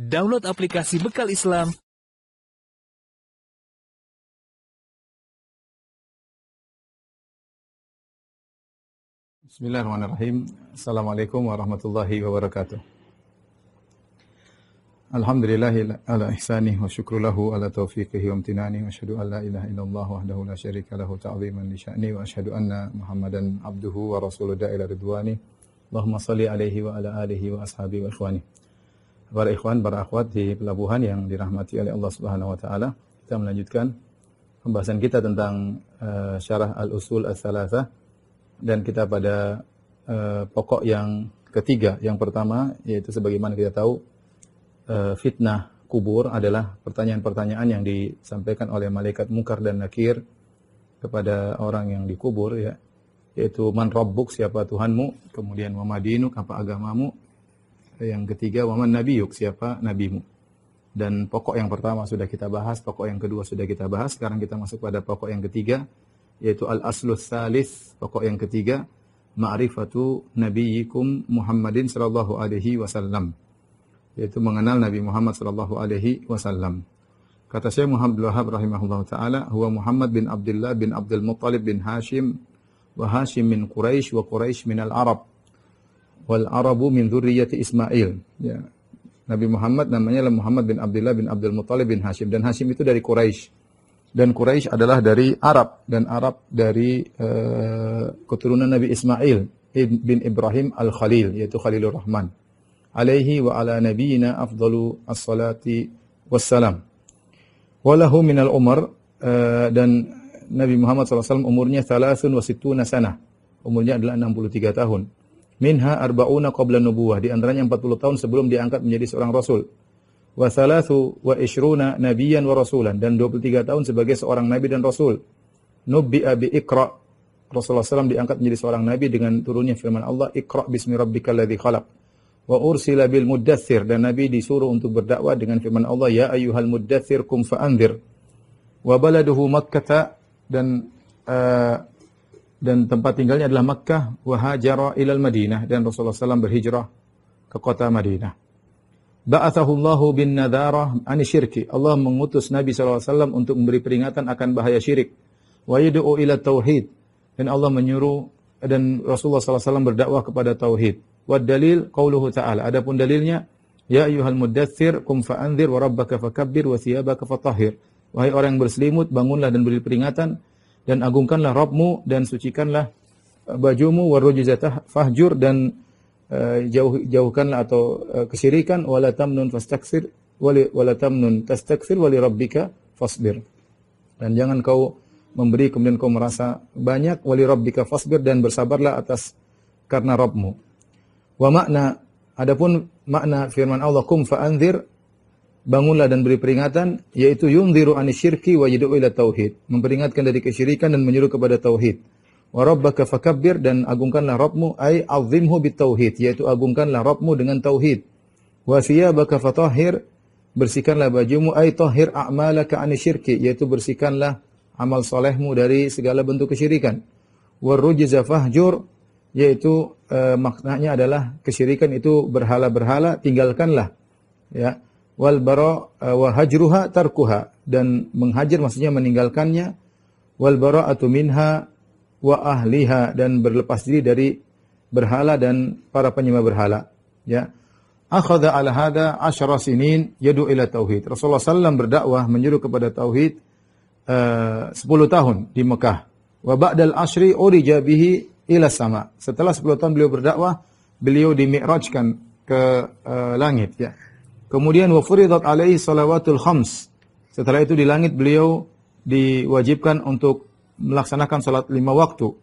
Download aplikasi Bekal Islam Bismillahirrahmanirrahim. Assalamualaikum warahmatullahi wabarakatuh. Alhamdulillah ala ihsani wa syukrulahu ala taufiqihi wa amtinani wa ashadu an la ilaha illallah wahdahu la syarika lahu ta'ziman li sya'ni wa ashadu anna muhammadan abduhu wa rasuluh da'ila ridwani Allahumma salli alaihi wa ala alihi wa ashabi wa ikhwani para ikhwan, para akhwat di pelabuhan yang dirahmati oleh Allah Subhanahu wa taala. Kita melanjutkan pembahasan kita tentang uh, syarah al-usul as-salasah dan kita pada uh, pokok yang ketiga. Yang pertama yaitu sebagaimana kita tahu uh, fitnah kubur adalah pertanyaan-pertanyaan yang disampaikan oleh malaikat mukar dan nakir kepada orang yang dikubur ya yaitu man rabbuk siapa Tuhanmu kemudian madinuk apa agamamu yang ketiga waman yuk siapa nabimu. Dan pokok yang pertama sudah kita bahas, pokok yang kedua sudah kita bahas, sekarang kita masuk pada pokok yang ketiga yaitu al aslus salis, pokok yang ketiga ma'rifatu nabiyikum Muhammadin sallallahu alaihi wasallam. Yaitu mengenal Nabi Muhammad sallallahu alaihi wasallam. Kata saya Muhammad Wahab rahimahullah taala, "Huwa Muhammad bin Abdullah bin Abdul Muttalib bin Hashim wa Hashim min Quraisy wa Quraisy min al-Arab." wal Arabu min dzurriyyati Ismail. Ya. Nabi Muhammad namanya adalah Muhammad bin Abdullah bin Abdul Muthalib bin Hashim dan Hashim itu dari Quraisy. Dan Quraisy adalah dari Arab dan Arab dari uh, keturunan Nabi Ismail bin Ibrahim Al-Khalil yaitu Khalilur Rahman. Alaihi wa ala nabiyyina afdalu as-salati wassalam. Walahu minal umar uh, dan Nabi Muhammad SAW umurnya thalathun wa situna sanah. Umurnya adalah 63 tahun minha arba'una qabla nubuwah, di antaranya 40 tahun sebelum diangkat menjadi seorang rasul. Wa wa ishruna nabiyan wa rasulan dan 23 tahun sebagai seorang nabi dan rasul. nubbi abi ikra Rasulullah SAW diangkat menjadi seorang nabi dengan turunnya firman Allah, ikra bismi Rabbi ladzi khalaq. Wa ursila bil muddathir dan nabi disuruh untuk berdakwah dengan firman Allah, ya ayuhal muddathir kum fa'andir Wa baladuhu Makkah dan eh, dan tempat tinggalnya adalah Makkah wa hajara ilal Madinah dan Rasulullah SAW berhijrah ke kota Madinah. Ba'athahu Allahu bin nadharah ani syirki. Allah mengutus Nabi SAW untuk memberi peringatan akan bahaya syirik. Wa yad'u ila tauhid. Dan Allah menyuruh dan Rasulullah SAW berdakwah kepada tauhid. Wa dalil qauluhu ta'ala. Adapun dalilnya, Ya ayuhal mudathir kum fa'anzir wa rabbaka fakabbir wa thiyabaka Wahai orang yang berselimut, bangunlah dan beri peringatan dan agungkanlah Rabbmu dan sucikanlah eh, bajumu warujizatah fahjur dan eh, jauh jauhkanlah atau eh, kesirikan walatam wala tamnun fastaksir wali wala tamnun tastaksir wali rabbika fasbir dan jangan kau memberi kemudian kau merasa banyak wali rabbika fasbir dan bersabarlah atas karena Rabbmu wa makna adapun makna firman Allah kum fa'anzir bangunlah dan beri peringatan yaitu yunziru anisyirki wa yad'u ila tauhid, memperingatkan dari kesyirikan dan menyuruh kepada tauhid. Wa rabbaka fakabbir dan agungkanlah Rabbmu ai azimhu bitauhid, yaitu agungkanlah Rabbmu dengan tauhid. Wa thiyabaka fatahhir bersihkanlah bajumu ai tahhir a'malaka anisyirki, yaitu bersihkanlah amal solehmu dari segala bentuk kesyirikan. rujza fahjur yaitu e, maknanya adalah kesyirikan itu berhala-berhala tinggalkanlah ya wal bara eh, wa hajruha tarkuha dan menghajar maksudnya meninggalkannya wal bara'atu minha wa ahliha dan berlepas diri dari berhala dan para penyembah berhala ya akhadha ala hada asyara sinin yadu ila tauhid Rasulullah sallallahu berdakwah menyuruh kepada tauhid eh, uh, 10 tahun di Mekah wa ba'dal ashri urija bihi ila sama setelah 10 tahun beliau berdakwah beliau dimi'rajkan ke uh, langit ya Kemudian wa furidat alaihi salawatul khams. Setelah itu di langit beliau diwajibkan untuk melaksanakan salat lima waktu.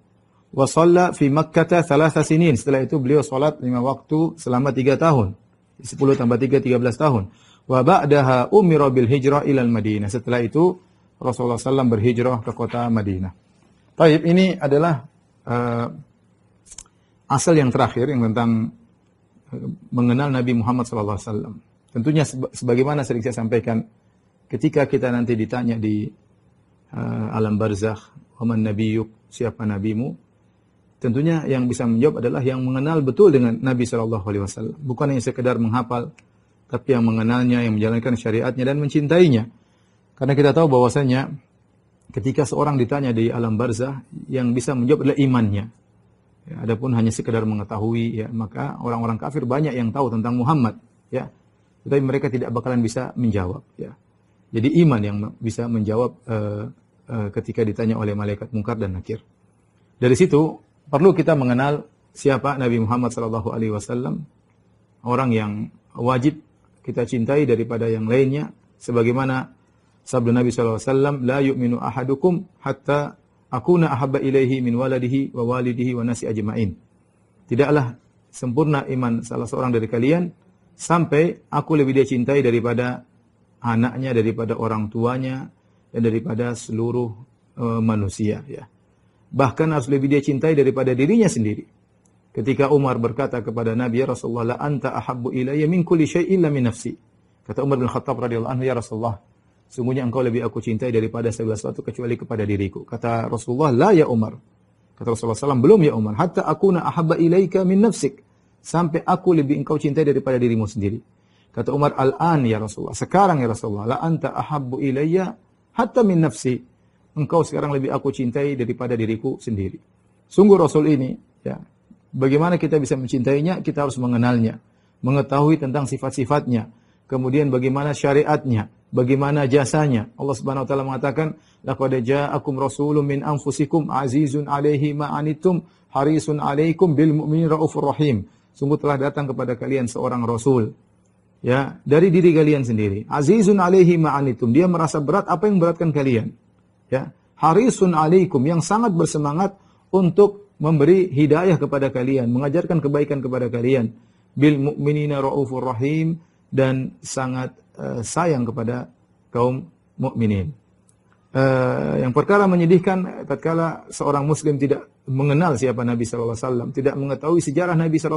Wa shalla fi Makkah thalatha sinin. Setelah itu beliau salat lima waktu selama tiga tahun. 10 tambah 3 13 tahun. Wa ba'daha umira bil hijrah ilal Madinah. Setelah itu Rasulullah SAW berhijrah ke kota Madinah. Taib ini adalah uh, asal yang terakhir yang tentang eh, mengenal Nabi Muhammad SAW. Tentunya sebagaimana sering saya sampaikan, ketika kita nanti ditanya di uh, alam barzakh, "Waman yuk Siapa nabimu? Tentunya yang bisa menjawab adalah yang mengenal betul dengan Nabi Shallallahu alaihi wasallam, bukan yang sekedar menghafal, tapi yang mengenalnya, yang menjalankan syariatnya dan mencintainya. Karena kita tahu bahwasanya ketika seorang ditanya di alam barzah, yang bisa menjawab adalah imannya. Ya, adapun hanya sekedar mengetahui ya, maka orang-orang kafir banyak yang tahu tentang Muhammad, ya tetapi mereka tidak bakalan bisa menjawab ya. Jadi iman yang bisa menjawab uh, uh, ketika ditanya oleh malaikat mungkar dan nakir. Dari situ perlu kita mengenal siapa Nabi Muhammad sallallahu alaihi wasallam, orang yang wajib kita cintai daripada yang lainnya sebagaimana sabda Nabi SAW, alaihi wasallam, la yu'minu ahadukum hatta akuna ahabba ilaihi min waladihi wa walidihi wa nasi ajmain. Tidaklah sempurna iman salah seorang dari kalian sampai aku lebih dia cintai daripada anaknya, daripada orang tuanya, dan daripada seluruh eh, manusia. Ya. Bahkan harus lebih dia cintai daripada dirinya sendiri. Ketika Umar berkata kepada Nabi ya Rasulullah, la anta ahabbu ilayya min kulli syai'in min nafsi. Kata Umar bin Khattab radhiyallahu anhu, ya Rasulullah, sungguhnya engkau lebih aku cintai daripada segala sesuatu kecuali kepada diriku. Kata Rasulullah, la ya Umar. Kata Rasulullah SAW, belum ya Umar. Hatta akuna ahabba ilaika min nafsik sampai aku lebih engkau cintai daripada dirimu sendiri. Kata Umar, "Al-an ya Rasulullah, sekarang ya Rasulullah, la anta ahabbu ilayya hatta min nafsi." Engkau sekarang lebih aku cintai daripada diriku sendiri. Sungguh Rasul ini, ya, bagaimana kita bisa mencintainya? Kita harus mengenalnya, mengetahui tentang sifat-sifatnya, kemudian bagaimana syariatnya, bagaimana jasanya. Allah Subhanahu wa taala mengatakan, "Laqad ja'akum rasulun min anfusikum azizun 'alaihi ma anittum harisun 'alaikum bil mu'minin raufur rahim." sungguh telah datang kepada kalian seorang rasul ya dari diri kalian sendiri. Azizun alaihi ma'anitum. Dia merasa berat apa yang beratkan kalian. Ya. Harisun alaikum yang sangat bersemangat untuk memberi hidayah kepada kalian, mengajarkan kebaikan kepada kalian. Bil mu'minina raufur rahim dan sangat uh, sayang kepada kaum mukminin. Uh, yang perkara menyedihkan tatkala seorang muslim tidak mengenal siapa Nabi saw tidak mengetahui sejarah Nabi saw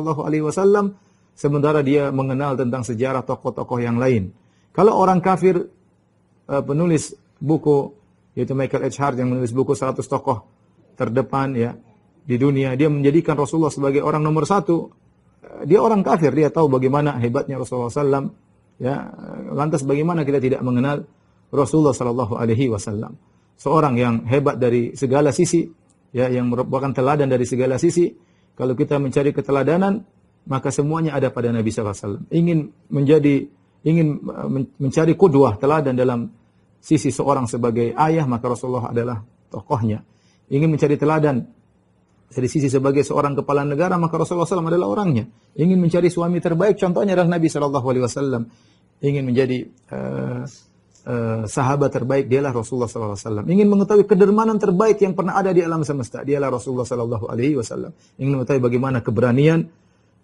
sementara dia mengenal tentang sejarah tokoh-tokoh yang lain. Kalau orang kafir uh, penulis buku yaitu Michael H. Hart yang menulis buku 100 tokoh terdepan ya di dunia, dia menjadikan Rasulullah sebagai orang nomor satu. Eh, dia orang kafir, dia tahu bagaimana hebatnya Rasulullah SAW. Ya, lantas bagaimana kita tidak mengenal Rasulullah Shallallahu alaihi wasallam. Seorang yang hebat dari segala sisi, ya yang merupakan teladan dari segala sisi. Kalau kita mencari keteladanan, maka semuanya ada pada Nabi saw wasallam. Ingin menjadi ingin uh, mencari kudwah teladan dalam sisi seorang sebagai ayah, maka Rasulullah adalah tokohnya. Ingin mencari teladan dari sisi sebagai seorang kepala negara maka Rasulullah SAW adalah orangnya. Ingin mencari suami terbaik contohnya adalah Nabi Shallallahu Alaihi Wasallam. Ingin menjadi uh, Eh, sahabat terbaik dialah Rasulullah SAW. Ingin mengetahui kedermanan terbaik yang pernah ada di alam semesta dialah Rasulullah Sallallahu Alaihi Wasallam. Ingin mengetahui bagaimana keberanian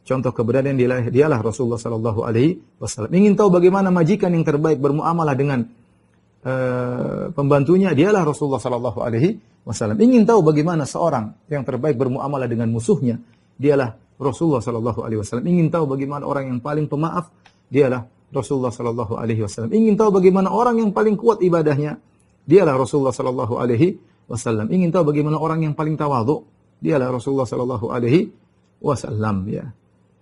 contoh keberanian dialah, dialah Rasulullah Sallallahu Alaihi Wasallam. Ingin tahu bagaimana majikan yang terbaik bermuamalah dengan uh, pembantunya, dialah Rasulullah Sallallahu Alaihi Wasallam. Ingin tahu bagaimana seorang yang terbaik bermuamalah dengan musuhnya, dialah Rasulullah Sallallahu Alaihi Wasallam. Ingin tahu bagaimana orang yang paling pemaaf, dialah Rasulullah sallallahu alaihi wasallam. Ingin tahu bagaimana orang yang paling kuat ibadahnya? Dialah Rasulullah sallallahu alaihi wasallam. Ingin tahu bagaimana orang yang paling tawadhu? Dialah Rasulullah sallallahu alaihi wasallam ya.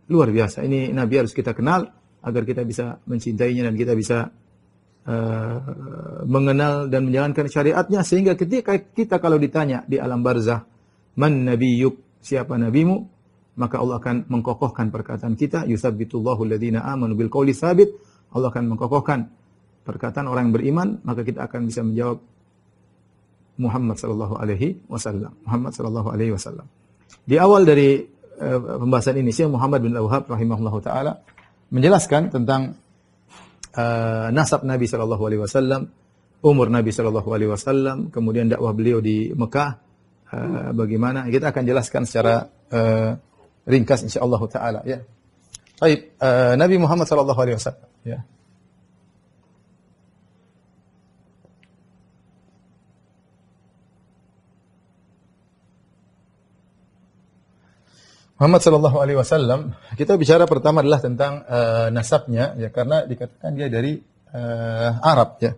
Luar biasa. Ini nabi harus kita kenal agar kita bisa mencintainya dan kita bisa uh, mengenal dan menjalankan syariatnya sehingga ketika kita kalau ditanya di alam barzah man yuk siapa nabimu maka Allah akan mengkokohkan perkataan kita yusabbitullahu alladziina aamanu bil qauli sabit Allah akan mengkokohkan perkataan orang yang beriman maka kita akan bisa menjawab Muhammad sallallahu alaihi wasallam Muhammad sallallahu alaihi wasallam di awal dari uh, pembahasan ini Syekh Muhammad bin al rahimahullah rahimahullahu taala menjelaskan tentang uh, nasab Nabi sallallahu alaihi wasallam umur Nabi sallallahu Alaihi Wasallam, kemudian dakwah beliau di Mekah, uh, bagaimana? Kita akan jelaskan secara uh, ringkas insyaallah taala ya. Baik, uh, Nabi Muhammad sallallahu alaihi wasallam ya. Muhammad sallallahu alaihi wasallam kita bicara pertama adalah tentang uh, nasabnya ya karena dikatakan dia dari uh, Arab ya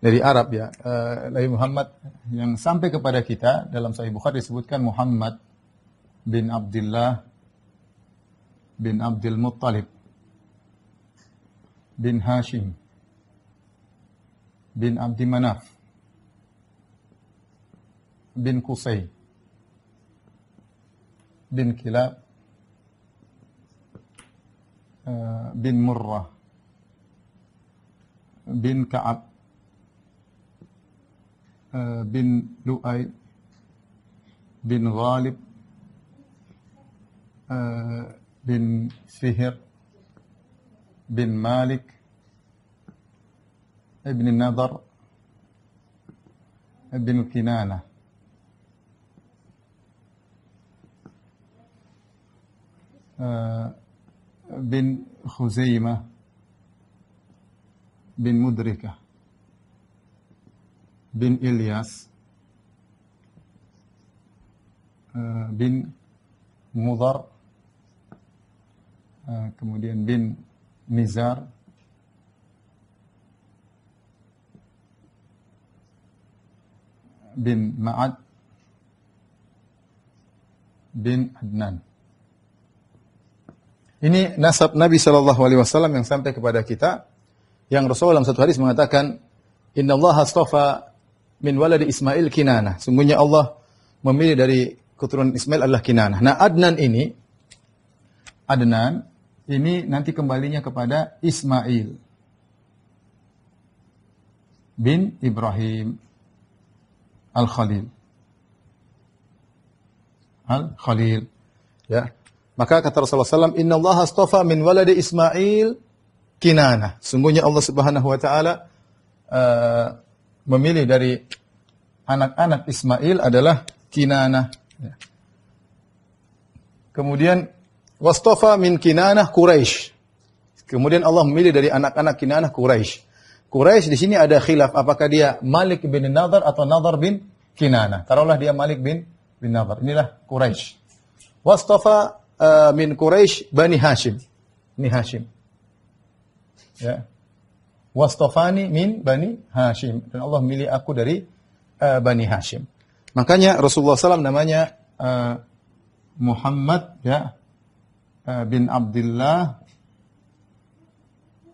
dari Arab ya uh, Nabi Muhammad yang sampai kepada kita dalam Sahih Bukhari disebutkan Muhammad bin Abdullah بن عبد المطلب بن هاشم بن عبد مناف بن قصي بن كلاب آه، بن مرة بن كعب آه، بن لؤي بن غالب آه، بن سهر بن مالك ابن النضر ابن كنانة آه، بن خزيمة بن مدركة بن إلياس آه، بن مضر Eh, kemudian bin nizar bin Ma'ad bin Adnan. Ini nasab Nabi Shallallahu Alaihi Wasallam yang sampai kepada kita, yang Rasulullah dalam satu hadis mengatakan, Inna Allah astafa min waladi Ismail Kinana. Sungguhnya Allah memilih dari keturunan Ismail adalah Kinana. Nah Adnan ini, Adnan ini nanti kembalinya kepada Ismail bin Ibrahim Al-Khalil. Al-Khalil. Ya. Maka kata Rasulullah SAW, Inna Allah astafa min waladi Ismail kinana. Sungguhnya Allah Subhanahu Wa Taala uh, memilih dari anak-anak Ismail adalah kinana. Ya. Kemudian Wastafa min Kinanah Quraisy. Kemudian Allah memilih dari anak-anak Kinanah Quraisy. Quraisy di sini ada khilaf apakah dia Malik bin Nadar atau Nadar bin Kinanah. Taruhlah dia Malik bin bin Nadar. Inilah Quraisy. Wastafa uh, min Quraisy Bani Hashim. Ini Hashim. Ya. Wastafani min Bani Hashim. Dan Allah memilih aku dari uh, Bani Hashim. Makanya Rasulullah SAW namanya uh, Muhammad ya Eh, bin Abdullah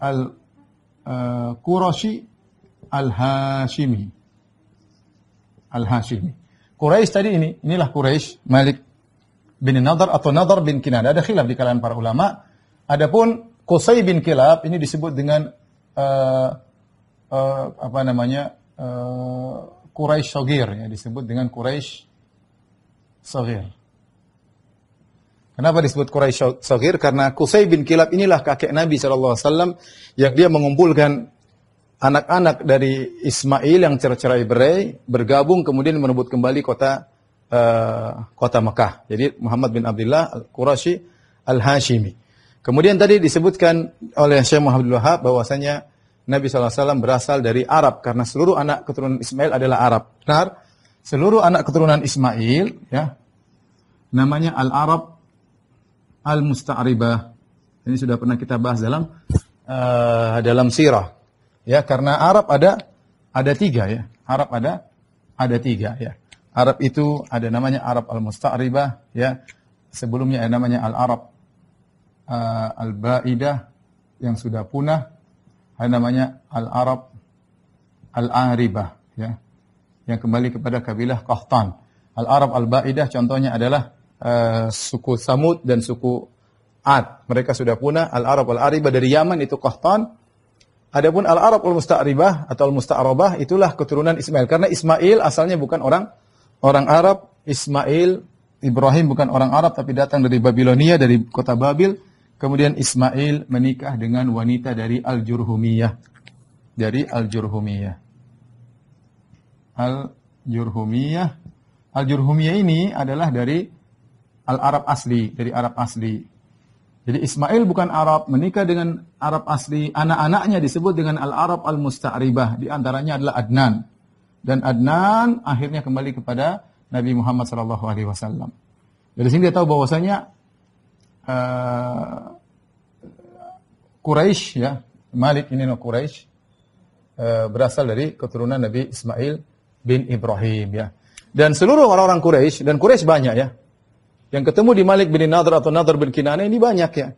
Al-Qurashi eh, Al-Hashimi. Al-Hashimi. Quraisy tadi ini, inilah Quraisy Malik bin Nadar atau Nadar bin Kinana. Ada khilaf di kalangan para ulama. Adapun Qusay bin Kilab ini disebut dengan uh, uh, apa namanya? Uh, Quraisy Shogir ya disebut dengan Quraisy Shogir. Kenapa disebut Quraisy Saghir? Karena Qusay bin Kilab inilah kakek Nabi SAW yang dia mengumpulkan anak-anak dari Ismail yang cerai-cerai berai bergabung kemudian merebut kembali kota uh, kota Mekah. Jadi Muhammad bin Abdullah Qurashi Al Hashimi. Kemudian tadi disebutkan oleh Syekh Muhammad Wahab bahwasanya Nabi SAW berasal dari Arab karena seluruh anak keturunan Ismail adalah Arab. Benar? Seluruh anak keturunan Ismail ya namanya Al Arab al-musta'ribah. Ini sudah pernah kita bahas dalam uh, dalam sirah. Ya, karena Arab ada ada tiga ya. Arab ada ada tiga ya. Arab itu ada namanya Arab al-musta'ribah ya. Sebelumnya ada namanya al-Arab uh, eh, al-ba'idah yang sudah punah. Ada namanya al-Arab al-aribah ya. Yang kembali kepada kabilah Qahtan. Al-Arab al-ba'idah contohnya adalah uh, suku Samud dan suku Ad. Mereka sudah punah. Al-Arab al Aribah dari Yaman itu Qahtan. Adapun Al-Arab Al-Musta'ribah atau Al-Musta'rabah itulah keturunan Ismail. Karena Ismail asalnya bukan orang orang Arab. Ismail Ibrahim bukan orang Arab tapi datang dari Babilonia dari kota Babil. Kemudian Ismail menikah dengan wanita dari Al-Jurhumiyah. Dari Al-Jurhumiyah. Al-Jurhumiyah. Al-Jurhumiyah ini adalah dari al-Arab asli, dari Arab asli. Jadi Ismail bukan Arab, menikah dengan Arab asli. Anak-anaknya disebut dengan al-Arab al-Musta'ribah. Di antaranya adalah Adnan. Dan Adnan akhirnya kembali kepada Nabi Muhammad SAW. alaihi Dari sini dia tahu bahwasanya uh, eh, Quraisy ya, Malik ini no Quraisy uh, eh, berasal dari keturunan Nabi Ismail bin Ibrahim ya. Dan seluruh orang-orang Quraisy dan Quraisy banyak ya. Yang ketemu di Malik bin Nadr atau Nadr bin Kinana ini banyak ya.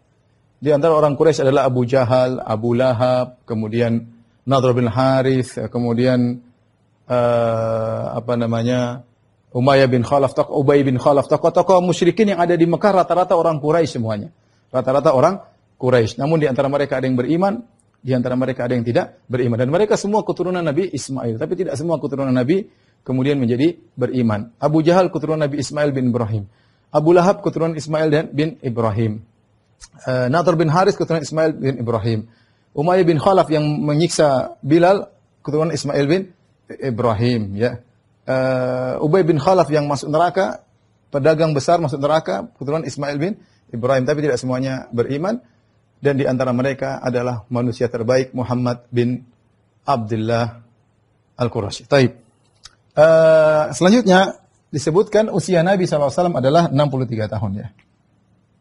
Di antara orang Quraisy adalah Abu Jahal, Abu Lahab, kemudian Nadr bin Harith, kemudian uh, apa namanya Umayyah bin Khalaf, Ubay bin Khalaf, tokoh-tokoh musyrikin yang ada di Mekah rata-rata orang Quraisy semuanya. Rata-rata orang Quraisy. Namun di antara mereka ada yang beriman, di antara mereka ada yang tidak beriman. Dan mereka semua keturunan Nabi Ismail, tapi tidak semua keturunan Nabi kemudian menjadi beriman. Abu Jahal keturunan Nabi Ismail bin Ibrahim. Abu Lahab keturunan Ismail dan bin Ibrahim. Uh, eh, Nadir bin Haris keturunan Ismail bin Ibrahim. Umayyah bin Khalaf yang menyiksa Bilal keturunan Ismail bin Ibrahim ya. Uh, Ubay bin Khalaf yang masuk neraka, pedagang besar masuk neraka keturunan Ismail bin Ibrahim tapi tidak semuanya beriman dan di antara mereka adalah manusia terbaik Muhammad bin Abdullah Al-Qurashi. Taib. Uh, selanjutnya disebutkan usia Nabi SAW adalah 63 tahun ya.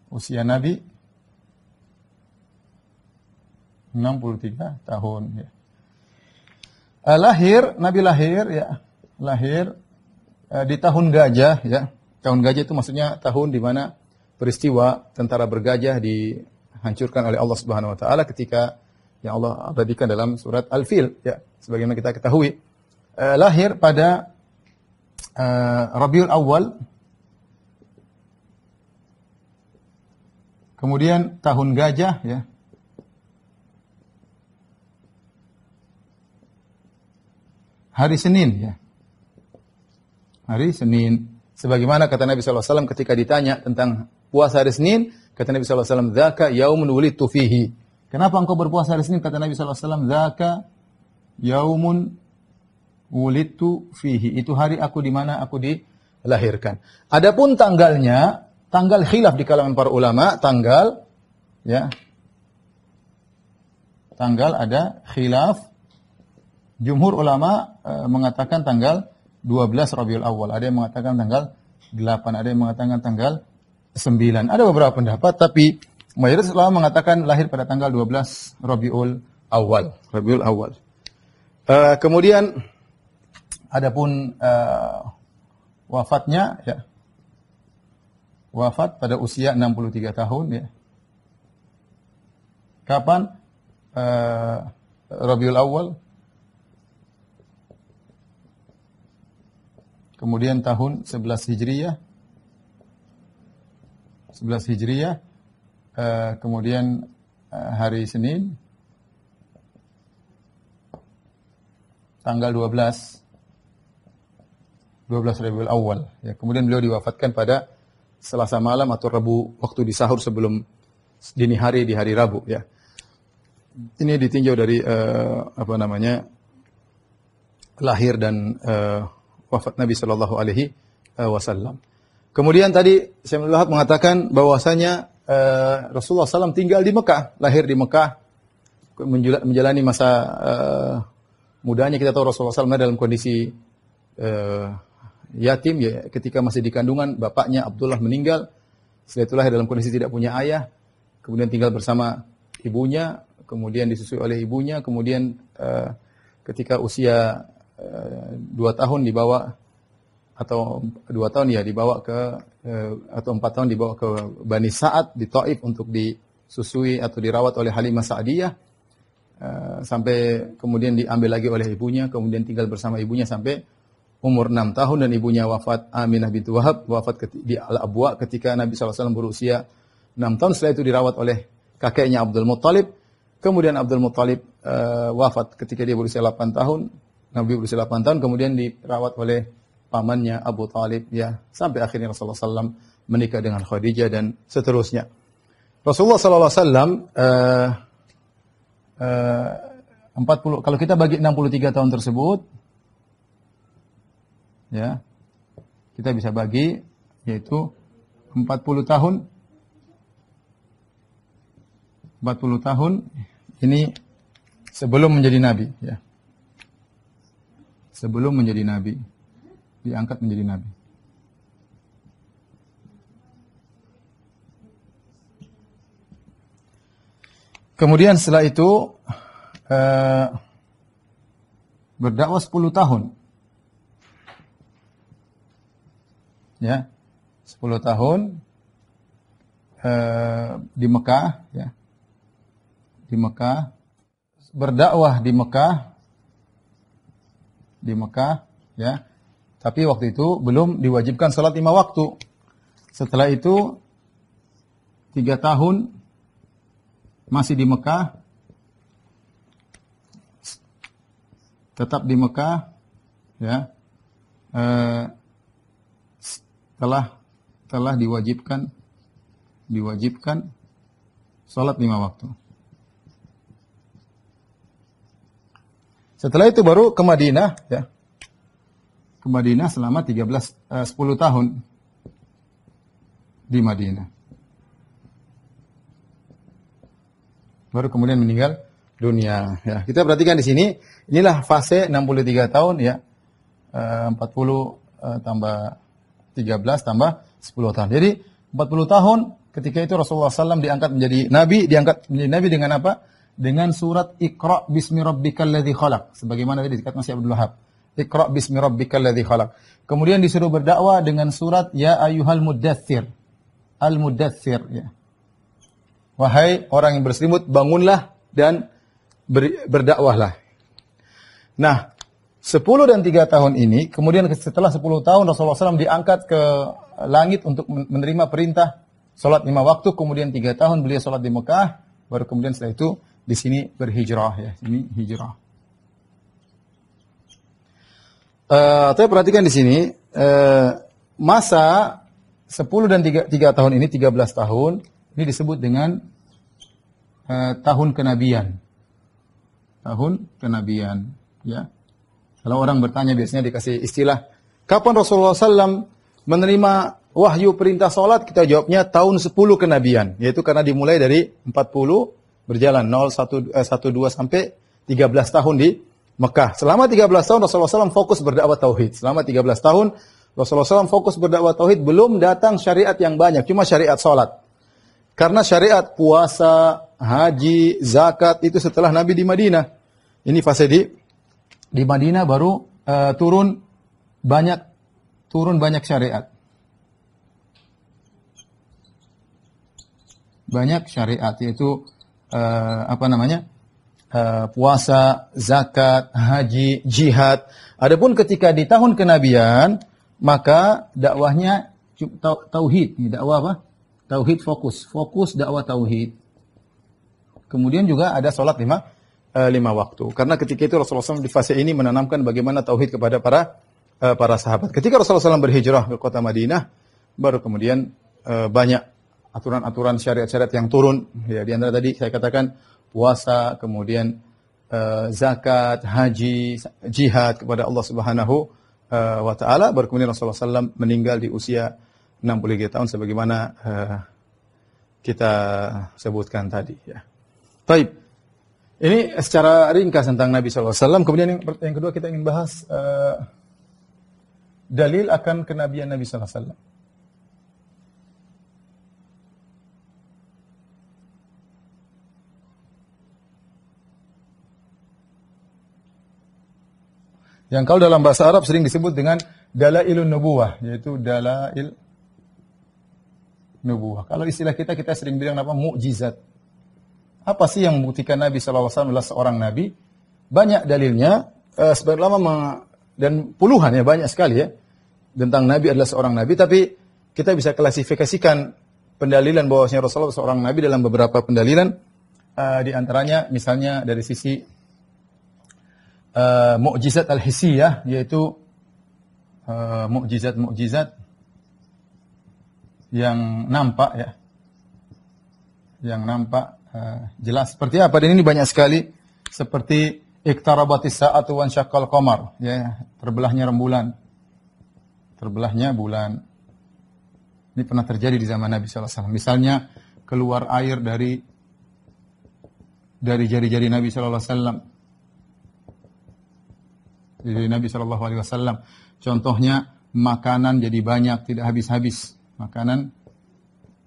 Usia Nabi 63 tahun ya. Uh, lahir, Nabi lahir ya, lahir uh, di tahun gajah ya. Tahun gajah itu maksudnya tahun di mana peristiwa tentara bergajah dihancurkan oleh Allah Subhanahu wa taala ketika yang Allah abadikan dalam surat Al-Fil ya. Sebagaimana kita ketahui, uh, lahir pada Eh, Rabiul Awal kemudian tahun gajah ya hari Senin ya hari Senin sebagaimana kata Nabi SAW ketika ditanya tentang puasa hari Senin kata Nabi SAW zaka yaumun wulidtu fihi kenapa engkau berpuasa hari Senin kata Nabi SAW zaka yaumun wulidtu fihi. Itu hari aku di mana aku dilahirkan. Adapun tanggalnya, tanggal khilaf di kalangan para ulama, tanggal ya. Tanggal ada khilaf. Jumhur ulama e, mengatakan tanggal 12 Rabiul Awal, ada yang mengatakan tanggal 8, ada yang mengatakan tanggal 9. Ada beberapa pendapat tapi mayoritas ulama mengatakan lahir pada tanggal 12 Rabiul Awal. Rabiul Awal. Uh, kemudian Adapun uh, wafatnya ya wafat pada usia 63 tahun ya. Kapan? Uh, Rabiul Awal. Kemudian tahun 11 Hijriah. 11 Hijriah. Uh, eh, kemudian uh, hari Senin tanggal 12 12 Rabiul Awal. Ya, kemudian beliau diwafatkan pada Selasa malam atau Rabu waktu di sahur sebelum dini hari di hari Rabu ya. Ini ditinjau dari uh, apa namanya lahir dan uh, wafat Nabi Shallallahu Alaihi eh, Wasallam. Kemudian tadi saya melihat mengatakan bahwasanya uh, Rasulullah SAW tinggal di Mekah, lahir di Mekah, menjalani masa uh, mudanya kita tahu Rasulullah SAW dalam kondisi uh, yatim ya ketika masih di kandungan bapaknya Abdullah meninggal. Setelah itu lahir dalam kondisi tidak punya ayah, kemudian tinggal bersama ibunya, kemudian disusui oleh ibunya, kemudian uh, ketika usia uh, dua tahun dibawa atau dua tahun ya dibawa ke uh, atau empat tahun dibawa ke Bani Sa'ad di Taif untuk disusui atau dirawat oleh Halimah Sa'diyah uh, sampai kemudian diambil lagi oleh ibunya, kemudian tinggal bersama ibunya sampai umur enam tahun dan ibunya wafat Aminah binti Wahab wafat di Al-Abwa ketika Nabi SAW berusia enam tahun setelah itu dirawat oleh kakeknya Abdul Muttalib kemudian Abdul Muttalib uh, wafat ketika dia berusia 8 tahun Nabi berusia 8 tahun kemudian dirawat oleh pamannya Abu Talib ya sampai akhirnya Rasulullah SAW menikah dengan Khadijah dan seterusnya Rasulullah SAW uh, uh, 40 kalau kita bagi 63 tahun tersebut ya kita bisa bagi yaitu 40 tahun 40 tahun ini sebelum menjadi nabi ya sebelum menjadi nabi diangkat menjadi nabi Kemudian setelah itu eh, berdakwah 10 tahun. ya 10 tahun uh, di Mekah ya di Mekah berdakwah di Mekah di Mekah ya tapi waktu itu belum diwajibkan salat lima waktu setelah itu tiga tahun masih di Mekah tetap di Mekah ya eh, telah telah diwajibkan diwajibkan sholat lima waktu. Setelah itu baru ke Madinah ya. Ke Madinah selama 13 uh, 10 tahun di Madinah. Baru kemudian meninggal dunia ya. Kita perhatikan di sini inilah fase 63 tahun ya. Uh, 40 uh, tambah 13 tambah 10 tahun. Jadi 40 tahun ketika itu Rasulullah SAW diangkat menjadi nabi, diangkat menjadi nabi dengan apa? Dengan surat Iqra bismi rabbikal ladzi khalaq. Sebagaimana tadi dikatakan si Abdul Wahab. Iqra bismi rabbikal ladzi khalaq. Kemudian disuruh berdakwah dengan surat ya ayyuhal muddatsir. Al muddatsir ya. Wahai orang yang berselimut, bangunlah dan berdakwahlah. Nah, 10 dan 3 tahun ini, kemudian setelah 10 tahun Rasulullah SAW diangkat ke langit untuk menerima perintah sholat lima waktu, kemudian 3 tahun beliau sholat di Mekah, baru kemudian setelah itu di sini berhijrah ya, ini hijrah. Uh, tapi perhatikan di sini uh, masa 10 dan 3, 3 tahun ini 13 tahun ini disebut dengan uh, tahun kenabian. Tahun kenabian ya. Kalau orang bertanya biasanya dikasih istilah, kapan Rasulullah SAW menerima wahyu perintah solat Kita jawabnya tahun 10 kenabian, yaitu karena dimulai dari 40 berjalan 0 1 eh, sampai 13 tahun di Mekah. Selama 13 tahun Rasulullah SAW fokus berdakwah tauhid. Selama 13 tahun Rasulullah SAW fokus berdakwah tauhid, belum datang syariat yang banyak, cuma syariat solat Karena syariat puasa, haji, zakat itu setelah Nabi di Madinah. Ini fase di di Madinah baru uh, turun banyak turun banyak syariat. Banyak syariat yaitu uh, apa namanya? Uh, puasa, zakat, haji, jihad. Adapun ketika di tahun kenabian, maka dakwahnya tauhid, dakwah apa? Tauhid fokus, fokus dakwah tauhid. Kemudian juga ada sholat lima uh, lima waktu. Karena ketika itu Rasulullah SAW di fase ini menanamkan bagaimana tauhid kepada para uh, para sahabat. Ketika Rasulullah SAW berhijrah ke kota Madinah, baru kemudian uh, banyak aturan-aturan syariat-syariat yang turun. Ya, di antara tadi saya katakan puasa, kemudian uh, zakat, haji, jihad kepada Allah Subhanahu uh, wa taala. Baru kemudian Rasulullah SAW meninggal di usia 63 tahun sebagaimana uh, kita sebutkan tadi ya. Baik. Ini secara ringkas tentang Nabi SAW. Kemudian yang, yang kedua kita ingin bahas uh, dalil akan kenabian Nabi SAW. Yang kalau dalam bahasa Arab sering disebut dengan dalailun nubuah, yaitu dalail nubuah. Kalau istilah kita kita sering bilang apa mukjizat. Apa sih yang membuktikan Nabi SAW adalah seorang Nabi? Banyak dalilnya, uh, sebagian lama dan puluhan ya, banyak sekali ya. Tentang Nabi adalah seorang Nabi, tapi kita bisa klasifikasikan pendalilan bahwasanya Rasulullah seorang Nabi dalam beberapa pendalilan. Uh, di antaranya misalnya dari sisi uh, mukjizat al ya yaitu uh, mukjizat-mukjizat yang nampak ya yang nampak jelas seperti apa dan ini banyak sekali seperti iktarabati saatu wan syakal komar, ya terbelahnya rembulan terbelahnya bulan ini pernah terjadi di zaman Nabi sallallahu alaihi wasallam misalnya keluar air dari dari jari-jari Nabi sallallahu alaihi wasallam Nabi sallallahu alaihi wasallam contohnya makanan jadi banyak tidak habis-habis makanan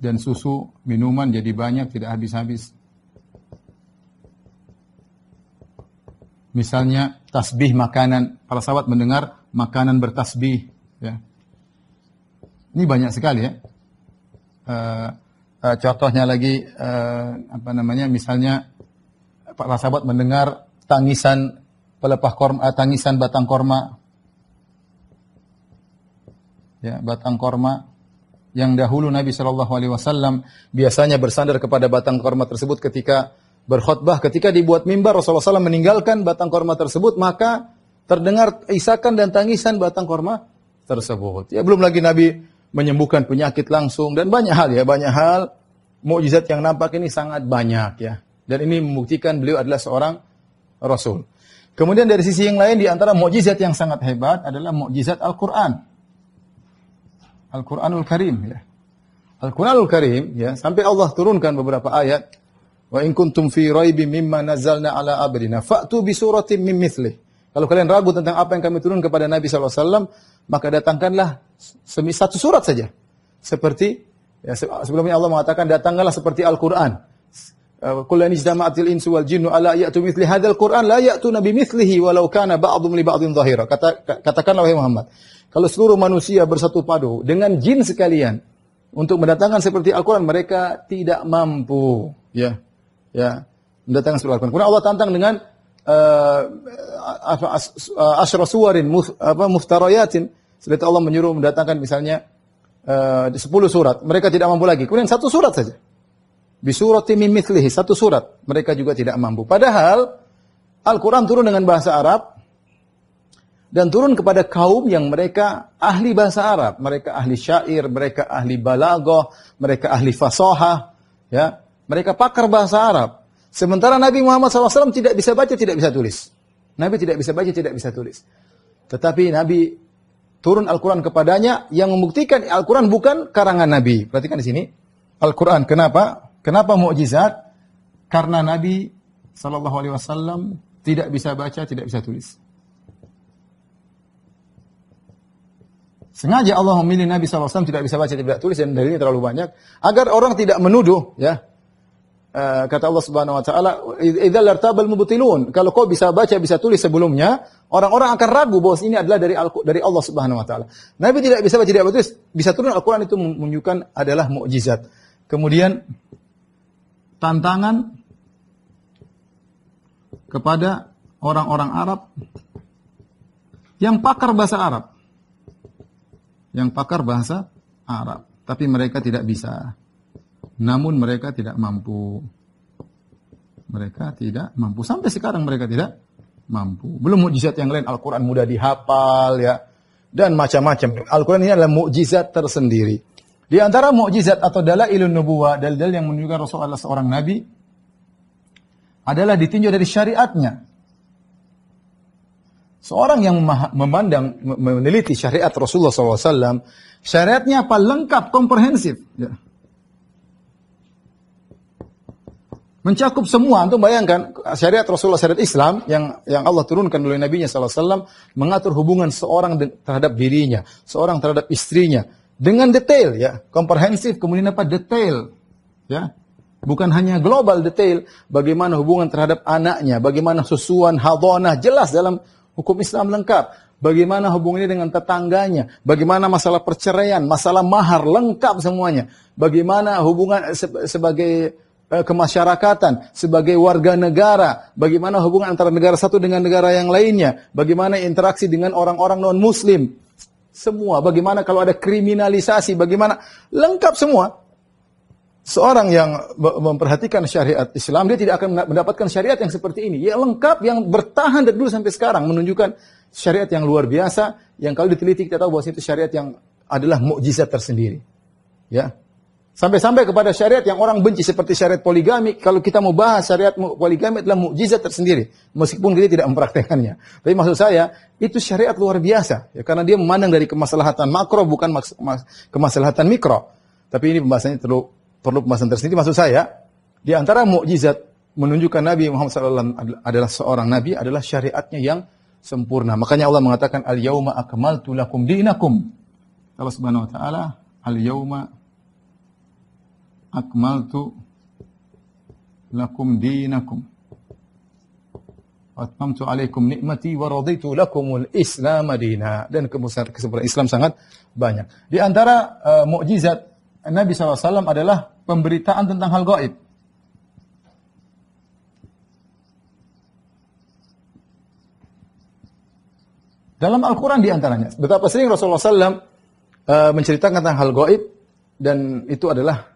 dan susu minuman jadi banyak tidak habis-habis. Misalnya tasbih makanan, para sahabat mendengar makanan bertasbih. Ya. Ini banyak sekali ya. Uh, uh, contohnya lagi uh, apa namanya? Misalnya para sahabat mendengar tangisan pelepah korma, tangisan batang korma. Ya, batang korma yang dahulu Nabi Shallallahu Alaihi Wasallam biasanya bersandar kepada batang korma tersebut ketika berkhutbah. Ketika dibuat mimbar Rasulullah SAW meninggalkan batang korma tersebut maka terdengar isakan dan tangisan batang korma tersebut. Ya belum lagi Nabi menyembuhkan penyakit langsung dan banyak hal ya banyak hal mukjizat yang nampak ini sangat banyak ya dan ini membuktikan beliau adalah seorang rasul. Kemudian dari sisi yang lain di antara mukjizat yang sangat hebat adalah mukjizat Al-Qur'an. Al-Qur'anul Karim ya. Al-Qur'anul Karim ya, sampai Allah turunkan beberapa ayat wa in kuntum fi raibin mimma nazzalna ala abdina fa'tu bi suratin mim mithlih. Kalau kalian ragu tentang apa yang kami turun kepada Nabi SAW, maka datangkanlah satu surat saja. Seperti, ya, sebelumnya Allah mengatakan, datangkanlah seperti Al-Quran. Kullan eh, ijtama'atil insu wal jinnu ala ya'tu mithli hadzal Qur'an la ya'tu nabi mithlihi walau kana ba'dhum li ba'dhin zahira. Kata, katakanlah wahai Muhammad, kalau seluruh manusia bersatu padu dengan jin sekalian untuk mendatangkan seperti Al-Quran, mereka tidak mampu. Ya, ya, mendatangkan seperti Al-Quran. Kemudian Allah tantang dengan uh, asyra suwarin muf, apa muftarayatin setelah Allah menyuruh mendatangkan misalnya eh, uh, 10 surat mereka tidak mampu lagi kemudian satu surat saja bisurati mimithlihi satu surat mereka juga tidak mampu padahal Al-Qur'an turun dengan bahasa Arab dan turun kepada kaum yang mereka ahli bahasa Arab, mereka ahli syair, mereka ahli balagoh, mereka ahli fasoha, ya, mereka pakar bahasa Arab. Sementara Nabi Muhammad SAW tidak bisa baca, tidak bisa tulis. Nabi tidak bisa baca, tidak bisa tulis. Tetapi Nabi turun Al-Quran kepadanya yang membuktikan Al-Quran bukan karangan Nabi. Perhatikan di sini. Al-Quran, kenapa? Kenapa mukjizat? Karena Nabi saw tidak bisa baca, tidak bisa tulis. Sengaja Allah memilih Nabi SAW tidak bisa baca, tidak tulis dan dalilnya terlalu banyak agar orang tidak menuduh ya. Eh, kata Allah Subhanahu wa taala, "Idzal lartabal mubtilun." Kalau kau bisa baca, bisa tulis sebelumnya, orang-orang akan ragu bahwa ini adalah dari Al dari Allah Subhanahu wa taala. Nabi tidak bisa baca, tidak bisa tulis, bisa turun Al-Qur'an itu menunjukkan adalah mukjizat. Kemudian tantangan kepada orang-orang Arab yang pakar bahasa Arab yang pakar bahasa Arab, tapi mereka tidak bisa. Namun mereka tidak mampu. Mereka tidak mampu. Sampai sekarang mereka tidak mampu. Belum mukjizat yang lain, Al-Qur'an mudah dihafal ya dan macam-macam. Al-Qur'an ini adalah mukjizat tersendiri. Di antara mukjizat atau dalailun nubuwah, dalil-dalil yang menunjukkan Rasulullah seorang nabi adalah ditinjau dari syariatnya. Seorang yang memandang, meneliti syariat Rasulullah SAW, syariatnya apa? Lengkap, komprehensif. Ya. Mencakup semua, Untuk bayangkan syariat Rasulullah syariat Islam yang yang Allah turunkan oleh Nabi-Nya SAW mengatur hubungan seorang terhadap dirinya, seorang terhadap istrinya dengan detail ya, komprehensif kemudian apa detail ya, Bukan hanya global detail, bagaimana hubungan terhadap anaknya, bagaimana susuan hadonah, jelas dalam Hukum Islam lengkap. Bagaimana hubungannya dengan tetangganya? Bagaimana masalah perceraian, masalah mahar lengkap semuanya. Bagaimana hubungan se sebagai e, kemasyarakatan, sebagai warga negara, bagaimana hubungan antara negara satu dengan negara yang lainnya, bagaimana interaksi dengan orang-orang non muslim. Semua bagaimana kalau ada kriminalisasi, bagaimana lengkap semua seorang yang memperhatikan syariat Islam, dia tidak akan mendapatkan syariat yang seperti ini. yang lengkap, yang bertahan dari dulu sampai sekarang, menunjukkan syariat yang luar biasa, yang kalau diteliti kita tahu bahwa itu syariat yang adalah mukjizat tersendiri. Ya, Sampai-sampai kepada syariat yang orang benci seperti syariat poligami. Kalau kita mau bahas syariat poligami adalah mukjizat tersendiri. Meskipun kita tidak mempraktekannya. Tapi maksud saya, itu syariat luar biasa. Ya, karena dia memandang dari kemaslahatan makro bukan kemaslahatan mikro. Tapi ini pembahasannya terlalu perlu pembahasan tersendiri maksud saya di antara mukjizat menunjukkan Nabi Muhammad SAW adalah seorang nabi adalah syariatnya yang sempurna. Makanya Allah mengatakan al yauma akmaltu lakum dinakum. Allah Subhanahu wa taala al yauma akmaltu lakum dinakum. Atmamtu alaikum nikmati wa raditu lakumul Islam madina. Dan kesempurnaan Islam sangat banyak. Di antara uh, mukjizat Nabi SAW adalah pemberitaan tentang hal gaib. Dalam Al-Quran diantaranya. Betapa sering Rasulullah SAW eh, menceritakan tentang hal gaib. Dan itu adalah,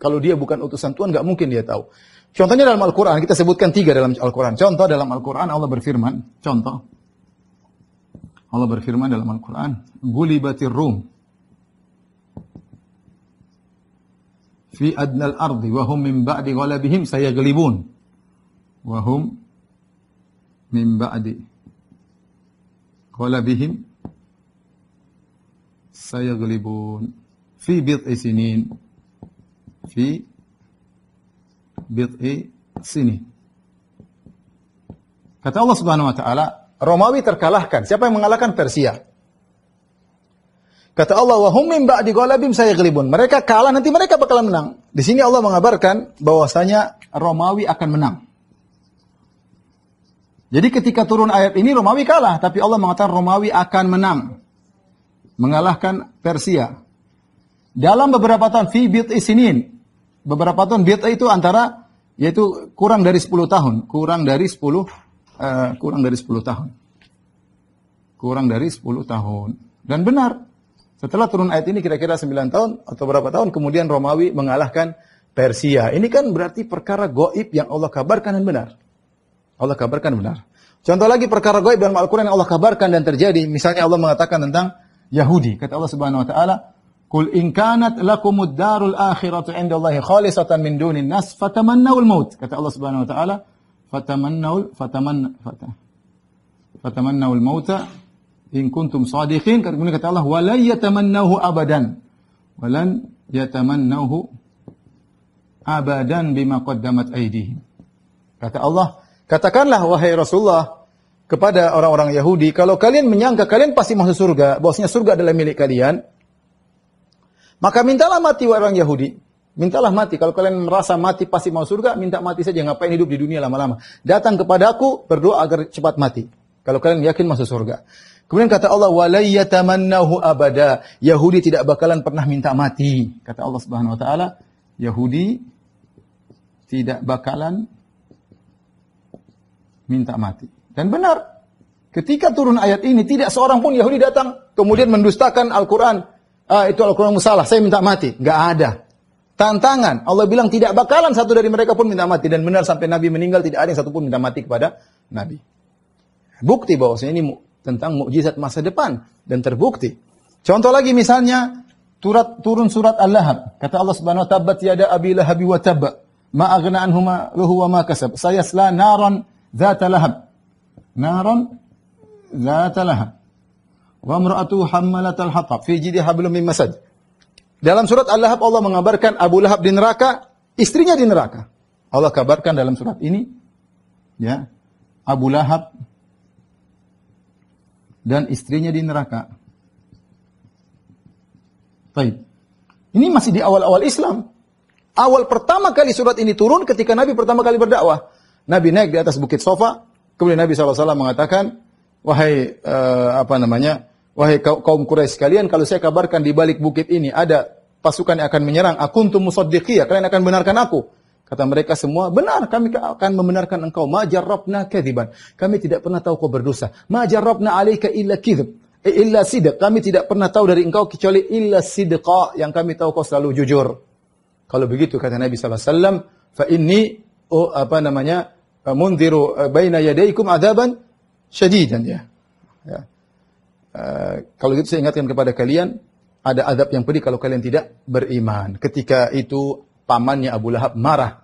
kalau dia bukan utusan Tuhan, nggak mungkin dia tahu. Contohnya dalam Al-Quran, kita sebutkan tiga dalam Al-Quran. Contoh dalam Al-Quran Allah berfirman, contoh. Allah berfirman dalam Al-Quran, Gulibatir Rum. fi adnal ardi wa hum min ba'di ghalabihim sayaglibun wa hum min ba'di ghalabihim sayaglibun fi bid'i sinin fi bid'i sinin kata Allah Subhanahu wa taala Romawi terkalahkan siapa yang mengalahkan Persia Kata Allah, wa hum min ba'di ghalabim sayaglibun. Mereka kalah nanti mereka bakalan menang. Di sini Allah mengabarkan bahwasanya Romawi akan menang. Jadi ketika turun ayat ini Romawi kalah, tapi Allah mengatakan Romawi akan menang. Mengalahkan Persia. Dalam beberapa tahun fi bid'i isinin. Beberapa tahun bid'ah itu antara yaitu kurang dari 10 tahun, kurang dari 10 uh, eh, kurang dari 10 tahun. Kurang dari 10 tahun. Dan benar, setelah turun ayat ini kira-kira 9 tahun atau berapa tahun kemudian Romawi mengalahkan Persia. Ini kan berarti perkara goib yang Allah kabarkan dan benar. Allah kabarkan benar. Contoh lagi perkara goib dalam Al-Quran yang Allah kabarkan dan terjadi. Misalnya Allah mengatakan tentang Yahudi. Kata Allah subhanahu wa ta'ala, Kul in kanat lakumud darul akhiratu inda Allahi khalisatan min dunin nas fatamannawul maut. Kata Allah subhanahu wa ta'ala, fatamannawul, fataman, fataman, fatamannawul mauta in kuntum shadiqin kemudian kata Allah wala yatamannahu abadan walan yatamannahu abadan bima qaddamat aydihim kata Allah katakanlah wahai Rasulullah kepada orang-orang Yahudi kalau kalian menyangka kalian pasti masuk surga bahwasanya surga adalah milik kalian maka mintalah mati wahai orang Yahudi mintalah mati kalau kalian merasa mati pasti mau surga minta mati saja ngapain hidup di dunia lama-lama datang kepada aku berdoa agar cepat mati kalau kalian yakin masuk surga Kemudian kata Allah, "Walayatamannahu abada." Yahudi tidak bakalan pernah minta mati. Kata Allah Subhanahu wa taala, Yahudi tidak bakalan minta mati. Dan benar, ketika turun ayat ini tidak seorang pun Yahudi datang kemudian mendustakan Al-Qur'an. Ah, itu Al-Qur'an salah, saya minta mati. Enggak ada. Tantangan. Allah bilang tidak bakalan satu dari mereka pun minta mati dan benar sampai Nabi meninggal tidak ada yang satu pun minta mati kepada Nabi. Bukti bahwa ini tentang mukjizat masa depan dan terbukti. Contoh lagi misalnya turat, turun surat Al-Lahab. Kata Allah Subhanahu wa Taala tabbat yada abi lahabi wa tabba ma aghna anhuma ruhu wa ma kasab. Sayasla naran dhata lahab. Naran dhata lahab. Wa mra'atu hamalat al-hatab fi jidi hablum min masad. Dalam surat Al-Lahab Allah mengabarkan Abu Lahab di neraka, istrinya di neraka. Allah kabarkan dalam surat ini ya, Abu Lahab dan istrinya di neraka. Baik. Ini masih di awal-awal Islam. Awal pertama kali surat ini turun ketika Nabi pertama kali berdakwah. Nabi naik di atas bukit Sofa, kemudian Nabi SAW mengatakan, wahai uh, apa namanya, wahai kaum Quraisy sekalian, kalau saya kabarkan di balik bukit ini ada pasukan yang akan menyerang, aku untuk musaddiqiyah, kalian akan benarkan aku. Kata mereka semua, benar kami akan membenarkan engkau. Ma jarrabna kadhiban. Kami tidak pernah tahu kau berdosa. Ma jarrabna alaika illa kidhib. Eh, illa sidq. Kami tidak pernah tahu dari engkau kecuali illa sidqa. Yang kami tahu kau selalu jujur. Kalau begitu kata Nabi SAW, fa inni oh, apa namanya mundiru eh, baina yadaykum adaban syadidan ya. ya. Uh, kalau gitu saya ingatkan kepada kalian ada adab yang pedih kalau kalian tidak beriman. Ketika itu pamannya Abu Lahab marah.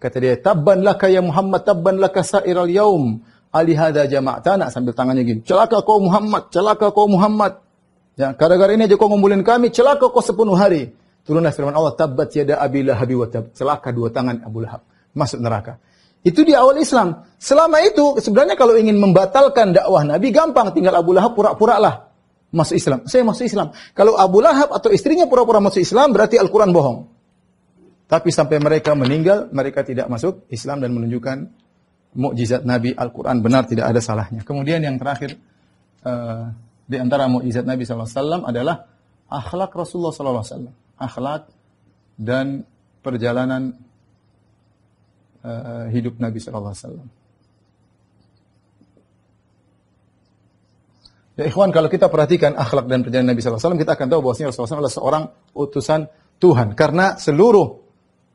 Kata dia, tabban laka ya Muhammad, tabban laka yaum al-yawm. Alihada jama'atana sambil tangannya gini. Celaka kau Muhammad, celaka kau Muhammad. Ya, gara-gara ini aja kau ngumpulin kami, celaka kau sepenuh hari. Turunlah firman Allah, tabbat yada abi lahabi wa tab. Celaka dua tangan Abu Lahab. Masuk neraka. Itu di awal Islam. Selama itu, sebenarnya kalau ingin membatalkan dakwah Nabi, gampang. Tinggal Abu Lahab pura-pura lah masuk Islam. Saya masuk Islam. Kalau Abu Lahab atau istrinya pura-pura masuk Islam, berarti Al-Quran bohong. Tapi sampai mereka meninggal, mereka tidak masuk Islam dan menunjukkan mukjizat Nabi Al-Quran benar tidak ada salahnya. Kemudian yang terakhir uh, di antara mukjizat Nabi SAW adalah akhlak Rasulullah SAW. Akhlak dan perjalanan uh, hidup Nabi SAW. Ya ikhwan, kalau kita perhatikan akhlak dan perjalanan Nabi SAW, kita akan tahu bahwasanya Rasulullah SAW adalah seorang utusan Tuhan. Karena seluruh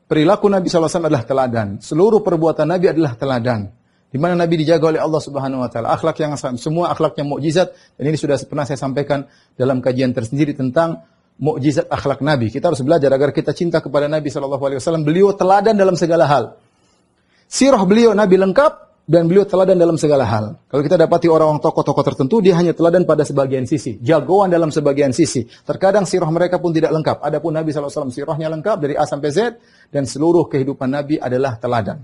perilaku Nabi SAW adalah teladan. Seluruh perbuatan Nabi adalah teladan. Di mana Nabi dijaga oleh Allah Subhanahu Wa Taala. Akhlak yang semua akhlaknya mukjizat. Dan ini sudah pernah saya sampaikan dalam kajian tersendiri tentang mukjizat akhlak Nabi. Kita harus belajar agar kita cinta kepada Nabi Shallallahu Alaihi Wasallam. Beliau teladan dalam segala hal. Sirah beliau Nabi lengkap, dan beliau teladan dalam segala hal. Kalau kita dapati orang-orang tokoh-tokoh tertentu, dia hanya teladan pada sebagian sisi. Jagoan dalam sebagian sisi. Terkadang sirah mereka pun tidak lengkap. Adapun Nabi SAW sirahnya lengkap dari A sampai Z. Dan seluruh kehidupan Nabi adalah teladan.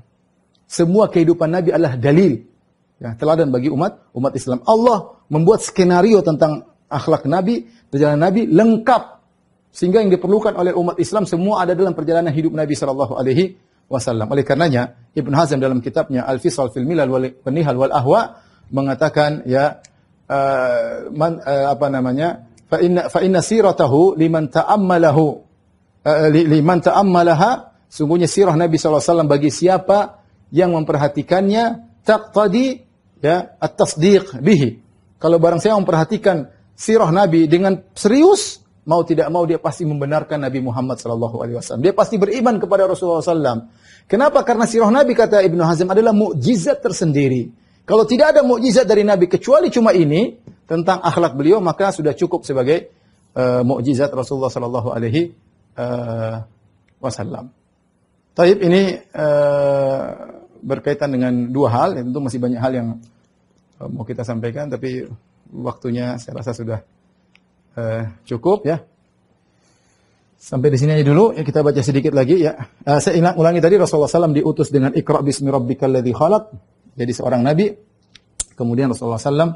Semua kehidupan Nabi adalah dalil. Ya, teladan bagi umat umat Islam. Allah membuat skenario tentang akhlak Nabi, perjalanan Nabi lengkap. Sehingga yang diperlukan oleh umat Islam semua ada dalam perjalanan hidup Nabi saw wasallam. Oleh karenanya Ibn Hazm dalam kitabnya Al-Fisal fil Milal wal Nihal wal Ahwa mengatakan ya uh, man, uh, apa namanya? fa inna fa inna siratahu liman ta'ammalahu uh, eh, liman liman ta'ammalaha sungguhnya sirah Nabi SAW bagi siapa yang memperhatikannya taqtadi ya at-tasdiq bihi. Kalau barang saya memperhatikan sirah Nabi dengan serius, mau tidak mau dia pasti membenarkan Nabi Muhammad sallallahu alaihi wasallam. Dia pasti beriman kepada Rasulullah Wasallam. Kenapa? Karena sirah Nabi kata Ibnu Hazm adalah mukjizat tersendiri. Kalau tidak ada mukjizat dari Nabi kecuali cuma ini tentang akhlak beliau maka sudah cukup sebagai uh, mukjizat Rasulullah sallallahu alaihi eh, wasallam. Taib ini uh, berkaitan dengan dua hal, tentu masih banyak hal yang mau kita sampaikan tapi waktunya saya rasa sudah uh, cukup ya. Sampai di sini aja dulu, ya kita baca sedikit lagi ya. Uh, saya ingat ulangi tadi Rasulullah SAW diutus dengan Iqra bismi rabbikal ladzi khalaq. Jadi seorang nabi. Kemudian Rasulullah SAW uh,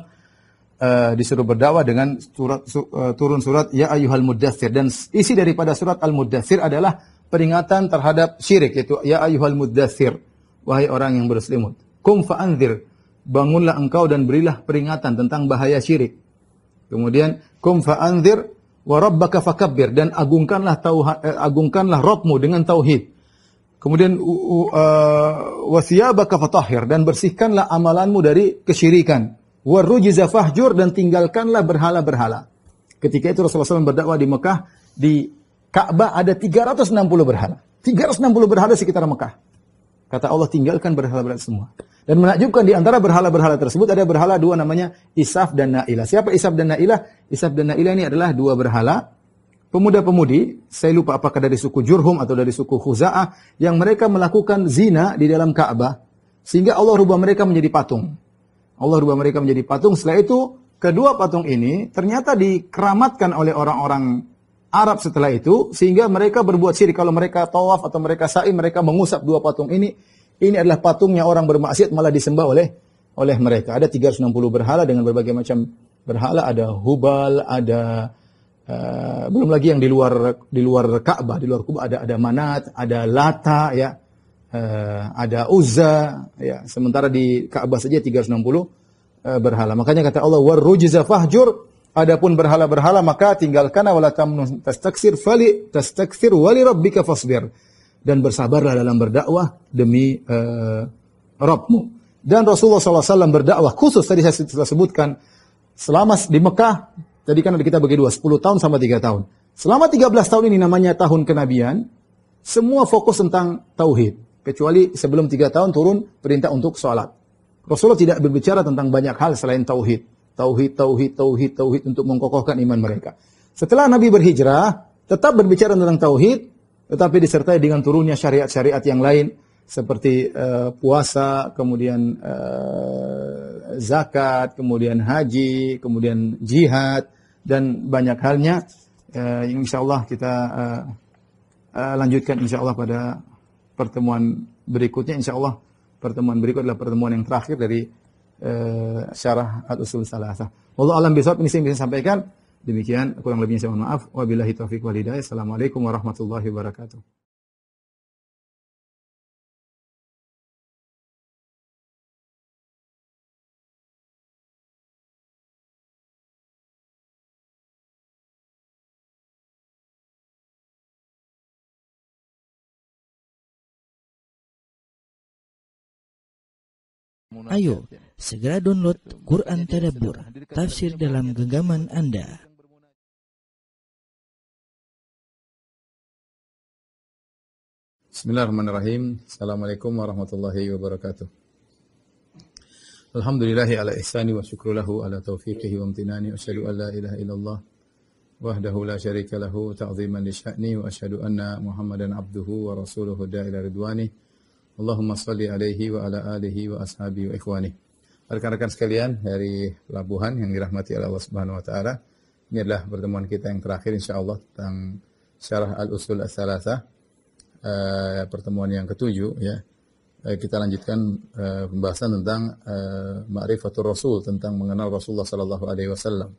eh, disuruh berdakwah dengan surat su, uh, turun surat ya ayyuhal mudaththir dan isi daripada surat al-mudaththir adalah peringatan terhadap syirik yaitu ya ayyuhal mudaththir wahai orang yang berselimut. Kum fa'anzir bangunlah engkau dan berilah peringatan tentang bahaya syirik. Kemudian kum fa'anzir wa fakabbir dan agungkanlah tauha, eh, agungkanlah Rabbmu dengan tauhid. Kemudian eh, wasiyabaka fatahhir dan bersihkanlah amalanmu dari kesyirikan. Warrujiza fahjur dan tinggalkanlah berhala-berhala. Ketika itu Rasulullah SAW berdakwah di Mekah, di Ka'bah ada 360 berhala. 360 berhala sekitar Mekah. Kata Allah tinggalkan berhala-berhala semua. Dan menakjubkan di antara berhala-berhala tersebut ada berhala dua namanya Isaf dan Nailah. Siapa Isaf dan Nailah? Isaf dan Nailah ini adalah dua berhala pemuda-pemudi, saya lupa apakah dari suku Jurhum atau dari suku Khuza'ah yang mereka melakukan zina di dalam Ka'bah sehingga Allah rubah mereka menjadi patung. Allah rubah mereka menjadi patung. Setelah itu kedua patung ini ternyata dikeramatkan oleh orang-orang Arab setelah itu sehingga mereka berbuat syirik kalau mereka tawaf atau mereka sa'i mereka mengusap dua patung ini ini adalah patungnya orang bermaksiat malah disembah oleh oleh mereka ada 360 berhala dengan berbagai macam berhala ada Hubal ada uh, belum lagi yang di luar di luar Ka'bah di luar Kubah ada ada Manat ada Lata ya uh, ada Uzza ya sementara di Ka'bah saja 360 uh, eh, berhala makanya kata Allah warujza fahjur Adapun berhala-berhala maka tinggalkan wala tamnun tastaksir fali tastaksir wali rabbika fasbir dan bersabarlah dalam berdakwah demi uh, Rabbmu. Dan Rasulullah SAW berdakwah khusus tadi saya sudah sebutkan selama di Mekah tadi kan ada kita bagi dua 10 tahun sama 3 tahun. Selama 13 tahun ini namanya tahun kenabian semua fokus tentang tauhid kecuali sebelum 3 tahun turun perintah untuk salat. Rasulullah tidak berbicara tentang banyak hal selain tauhid. Tauhid, tauhid, tauhid, tauhid untuk mengkokohkan iman mereka. Setelah Nabi berhijrah, tetap berbicara tentang tauhid, tetapi disertai dengan turunnya syariat-syariat yang lain seperti uh, puasa, kemudian uh, zakat, kemudian haji, kemudian jihad dan banyak halnya uh, yang Allah kita uh, uh, lanjutkan Allah pada pertemuan berikutnya Insya Allah pertemuan berikut adalah pertemuan yang terakhir dari uh, syarah al-usul salasah. Wallahu alam bisawab ini saya bisa sampaikan. Demikian kurang lebihnya saya mohon maaf. Wabillahi taufik wal hidayah. Assalamualaikum warahmatullahi wabarakatuh. Ayo, Segera download Quran Tadabbur, tafsir dalam genggaman Anda. Bismillahirrahmanirrahim. Assalamualaikum warahmatullahi wabarakatuh. Alhamdulillahi ala ihsani wa syukrulahu ala taufiqihi wa amtinani. Asyadu an la ilaha illallah. Wahdahu la syarika lahu ta'ziman li sya'ni. Wa asyadu anna muhammadan abduhu wa rasuluhu da'ila ridwani. Allahumma salli alaihi wa ala alihi wa ashabi wa ikhwanihi. Rekan-rekan sekalian dari Labuhan yang dirahmati oleh Allah Subhanahu wa taala. Ini adalah pertemuan kita yang terakhir insyaallah tentang syarah al-usul as Salasa Uh, eh, pertemuan yang ketujuh ya. Uh, kita lanjutkan uh, pembahasan tentang uh, ma'rifatul rasul tentang mengenal Rasulullah sallallahu alaihi wasallam.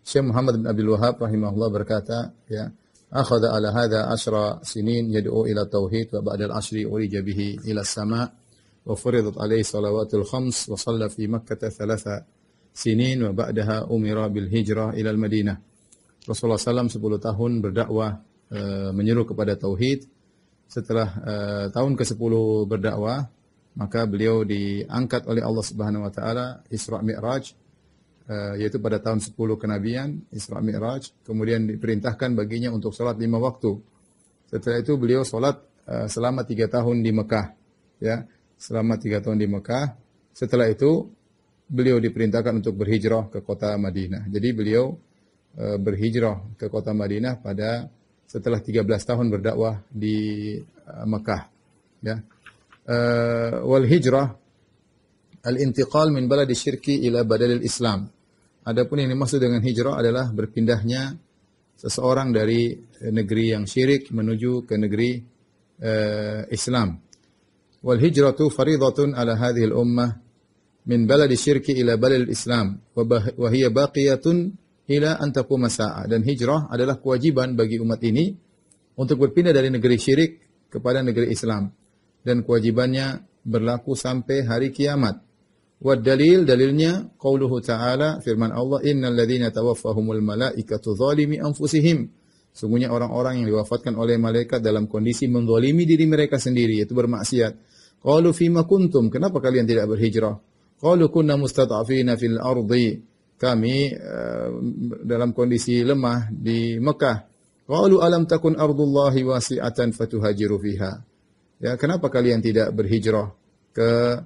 Syekh Muhammad bin Abdul Wahab rahimahullah berkata ya akhadha ala hadha ashra sinin yad'u ila tauhid wa ba'da al-ashri urija bihi ila sama' wa furidat alaihi salawatul khams wa salla fi Makkah thalatha sinin wa ba'daha umira bil hijrah madinah Rasulullah SAW 10 tahun berdakwah e, menyeru kepada tauhid. Setelah e, tahun ke-10 berdakwah, maka beliau diangkat oleh Allah Subhanahu wa taala Isra Mi'raj e, yaitu pada tahun 10 kenabian Isra Mi'raj, kemudian diperintahkan baginya untuk salat lima waktu. Setelah itu beliau salat e, selama tiga tahun di Mekah, ya selama tiga tahun di Mekah. Setelah itu beliau diperintahkan untuk berhijrah ke kota Madinah. Jadi beliau e, berhijrah ke kota Madinah pada setelah 13 tahun berdakwah di e, Mekah. Ya. E, wal hijrah al-intiqal min baladi syirki ila badalil Islam. Adapun yang dimaksud dengan hijrah adalah berpindahnya seseorang dari negeri yang syirik menuju ke negeri e, Islam wal hijratu faridatun ala hadhihi al ummah min baladi syirki ila balil islam wa hiya baqiyatun ila an taquma sa'a dan hijrah adalah kewajiban bagi umat ini untuk berpindah dari negeri syirik kepada negeri Islam dan kewajibannya berlaku sampai hari kiamat. Wa dalil dalilnya qauluhu ta'ala firman Allah innal ladzina tawaffahumul malaikatu zalimi anfusihim Sungguhnya orang-orang yang diwafatkan oleh malaikat dalam kondisi menzalimi diri mereka sendiri yaitu bermaksiat Qalu fima kuntum? Kenapa kalian tidak berhijrah? Qalu kunna mustata'fina fil ardi. Kami uh, dalam kondisi lemah di Mekah. Qalu alam takun ardullahi wasi'atan fatuhajiru fiha. Ya, kenapa kalian tidak berhijrah ke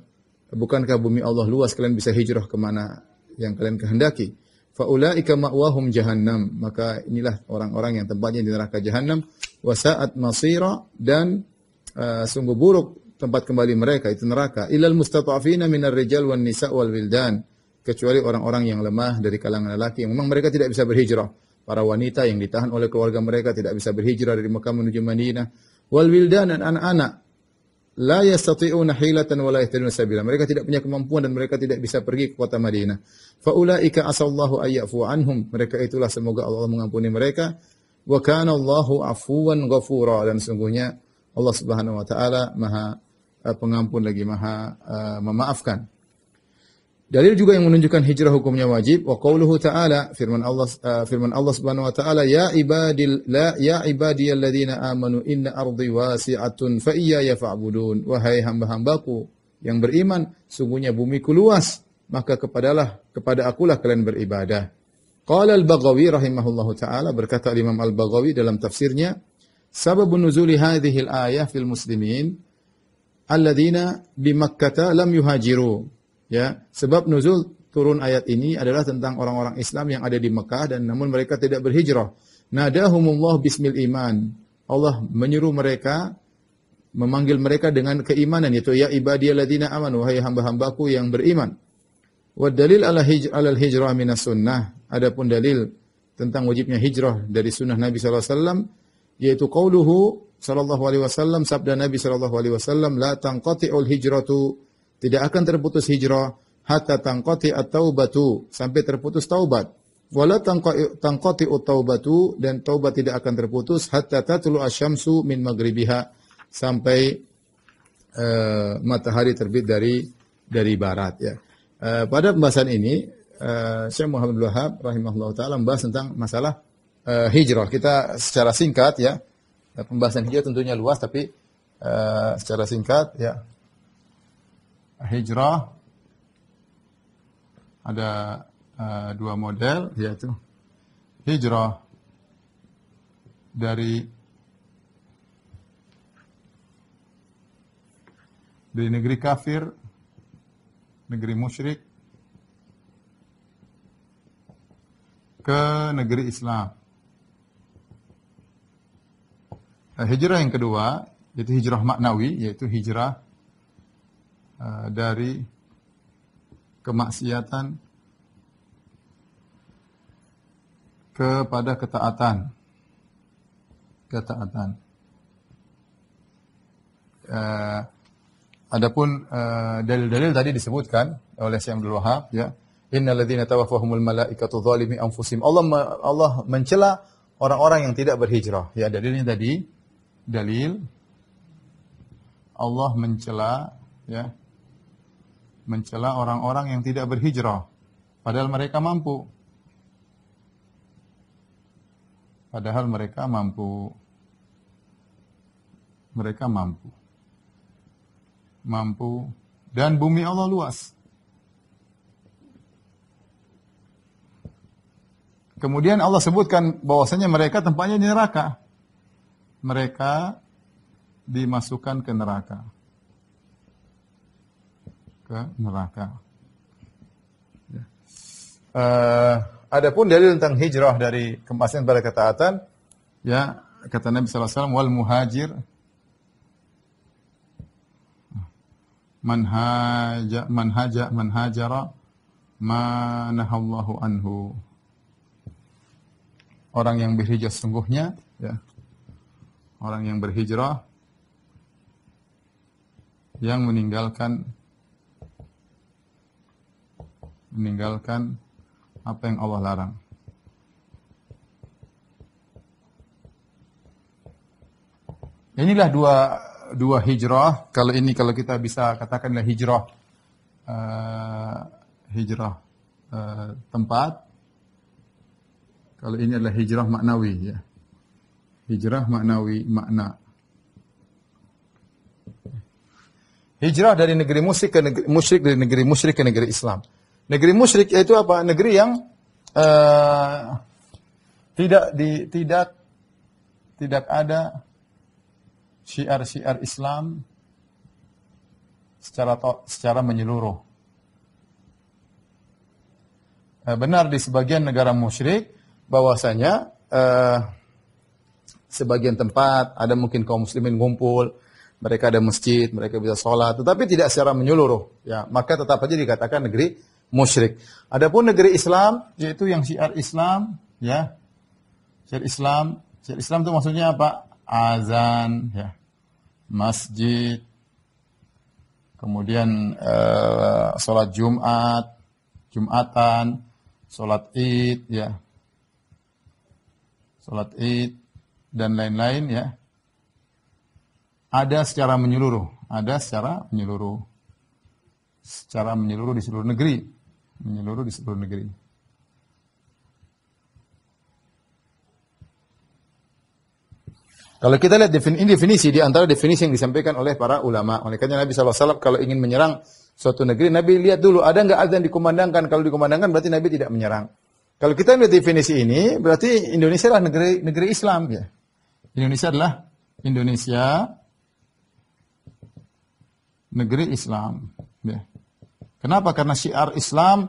bukankah bumi Allah luas kalian bisa hijrah ke mana yang kalian kehendaki? Faulaika ma'wahum jahannam, maka inilah orang-orang yang tempatnya di neraka jahannam wasaat masira dan uh, sungguh buruk tempat kembali mereka itu neraka ilal mustata'fina minar rijal wan nisa wal wildan kecuali orang-orang yang lemah dari kalangan lelaki yang memang mereka tidak bisa berhijrah para wanita yang ditahan oleh keluarga mereka tidak bisa berhijrah dari Mekah menuju Madinah wal wildan dan anak-anak la yastati'una hilatan wa la yahtaduna sabila. Mereka tidak punya kemampuan dan mereka tidak bisa pergi ke kota Madinah. Faulaika asallahu ayyafu anhum. Mereka itulah semoga Allah mengampuni mereka. Wa kana Allahu afuwan ghafura dan sungguhnya Allah Subhanahu wa taala Maha Eh, pengampun lagi maha uh, memaafkan. Dalil juga yang menunjukkan hijrah hukumnya wajib wa qauluhu ta'ala firman Allah uh, firman Allah Subhanahu wa taala ya ibadil la ya ibadiyalladzina amanu inna ardi wasi'atun fa iyaya ya fa'budun wahai hamba-hambaku yang beriman sungguhnya bumi ku luas maka kepadalah kepada akulah kalian beribadah. Qala al-Baghawi rahimahullahu taala berkata Imam al-Baghawi dalam tafsirnya sababun nuzuli hadhil ayah fil muslimin alladzina bimakkata lam yuhajiru. Ya, sebab nuzul turun ayat ini adalah tentang orang-orang Islam yang ada di Mekah dan namun mereka tidak berhijrah. Nadahumullah bismil iman. Allah menyuruh mereka memanggil mereka dengan keimanan yaitu ya ibadiyalladzina amanu wahai hamba-hambaku yang beriman. Wa dalil ala hij alal hijrah minas sunnah. Adapun dalil tentang wajibnya hijrah dari sunnah Nabi sallallahu alaihi wasallam yaitu qauluhu sallallahu alaihi wasallam sabda Nabi sallallahu alaihi wasallam la ul hijratu tidak akan terputus hijrah hatta tangkoti atau batu sampai terputus taubat. Wala tangkoti atau taubatu dan taubat tidak akan terputus hatta tatulu asyamsu min maghribiha sampai uh, matahari terbit dari dari barat ya. Uh, pada pembahasan ini uh, Syekh Muhammad Wahab rahimahullah taala membahas tentang masalah uh, hijrah. Kita secara singkat ya Nah, pembahasan hijrah tentunya luas tapi uh, secara singkat ya. Hijrah ada uh, dua model yaitu hijrah dari dari negeri kafir, negeri musyrik ke negeri Islam. Eh, hijrah yang kedua yaitu hijrah maknawi yaitu hijrah uh, dari kemaksiatan kepada ketaatan ketaatan uh, adapun dalil-dalil uh, tadi disebutkan oleh Syekh Abdul Wahab ya innal ladzina tawaffahumul malaikatu zalimi anfusihim Allah Allah mencela orang-orang yang tidak berhijrah ya dalilnya tadi dalil Allah mencela ya mencela orang-orang yang tidak berhijrah padahal mereka mampu padahal mereka mampu mereka mampu mampu dan bumi Allah luas kemudian Allah sebutkan bahwasanya mereka tempatnya di neraka mereka dimasukkan ke neraka. Ke neraka. Uh, adapun dalil tentang hijrah dari kemasan pada ketaatan, ya kata Nabi sallallahu wal muhajir manhaja manhaja manhajara manahallahu anhu. Orang yang berhijrah sungguhnya ya orang yang berhijrah yang meninggalkan meninggalkan apa yang Allah larang. Inilah dua dua hijrah. Kalau ini kalau kita bisa katakanlah hijrah uh, hijrah uh, tempat. Kalau ini adalah hijrah maknawi ya. Hijrah maknawi makna. Hijrah dari negeri musyrik ke negeri musyrik dari negeri musyrik ke negeri Islam. Negeri musyrik yaitu apa? Negeri yang uh, tidak di tidak tidak ada syiar-syiar Islam secara secara menyeluruh. Eh, benar di sebagian negara musyrik bahwasanya uh, sebagian tempat, ada mungkin kaum muslimin ngumpul, mereka ada masjid, mereka bisa sholat, tetapi tidak secara menyeluruh. Ya, maka tetap aja dikatakan negeri musyrik. Adapun negeri Islam, yaitu yang syiar Islam, ya, syiar Islam, syiar Islam itu maksudnya apa? Azan, ya, masjid, kemudian uh, sholat Jumat, Jumatan, sholat Id, ya, sholat Id, dan lain-lain ya. Ada secara menyeluruh, ada secara menyeluruh. Secara menyeluruh di seluruh negeri, menyeluruh di seluruh negeri. Kalau kita lihat defini ini definisi di antara definisi yang disampaikan oleh para ulama. Oleh karena Nabi SAW kalau ingin menyerang suatu negeri, Nabi lihat dulu ada nggak azan dikumandangkan. Kalau dikumandangkan berarti Nabi tidak menyerang. Kalau kita lihat definisi ini, berarti Indonesia adalah negeri negeri Islam ya. Indonesia adalah Indonesia negeri Islam. Ya. Kenapa? Karena syiar Islam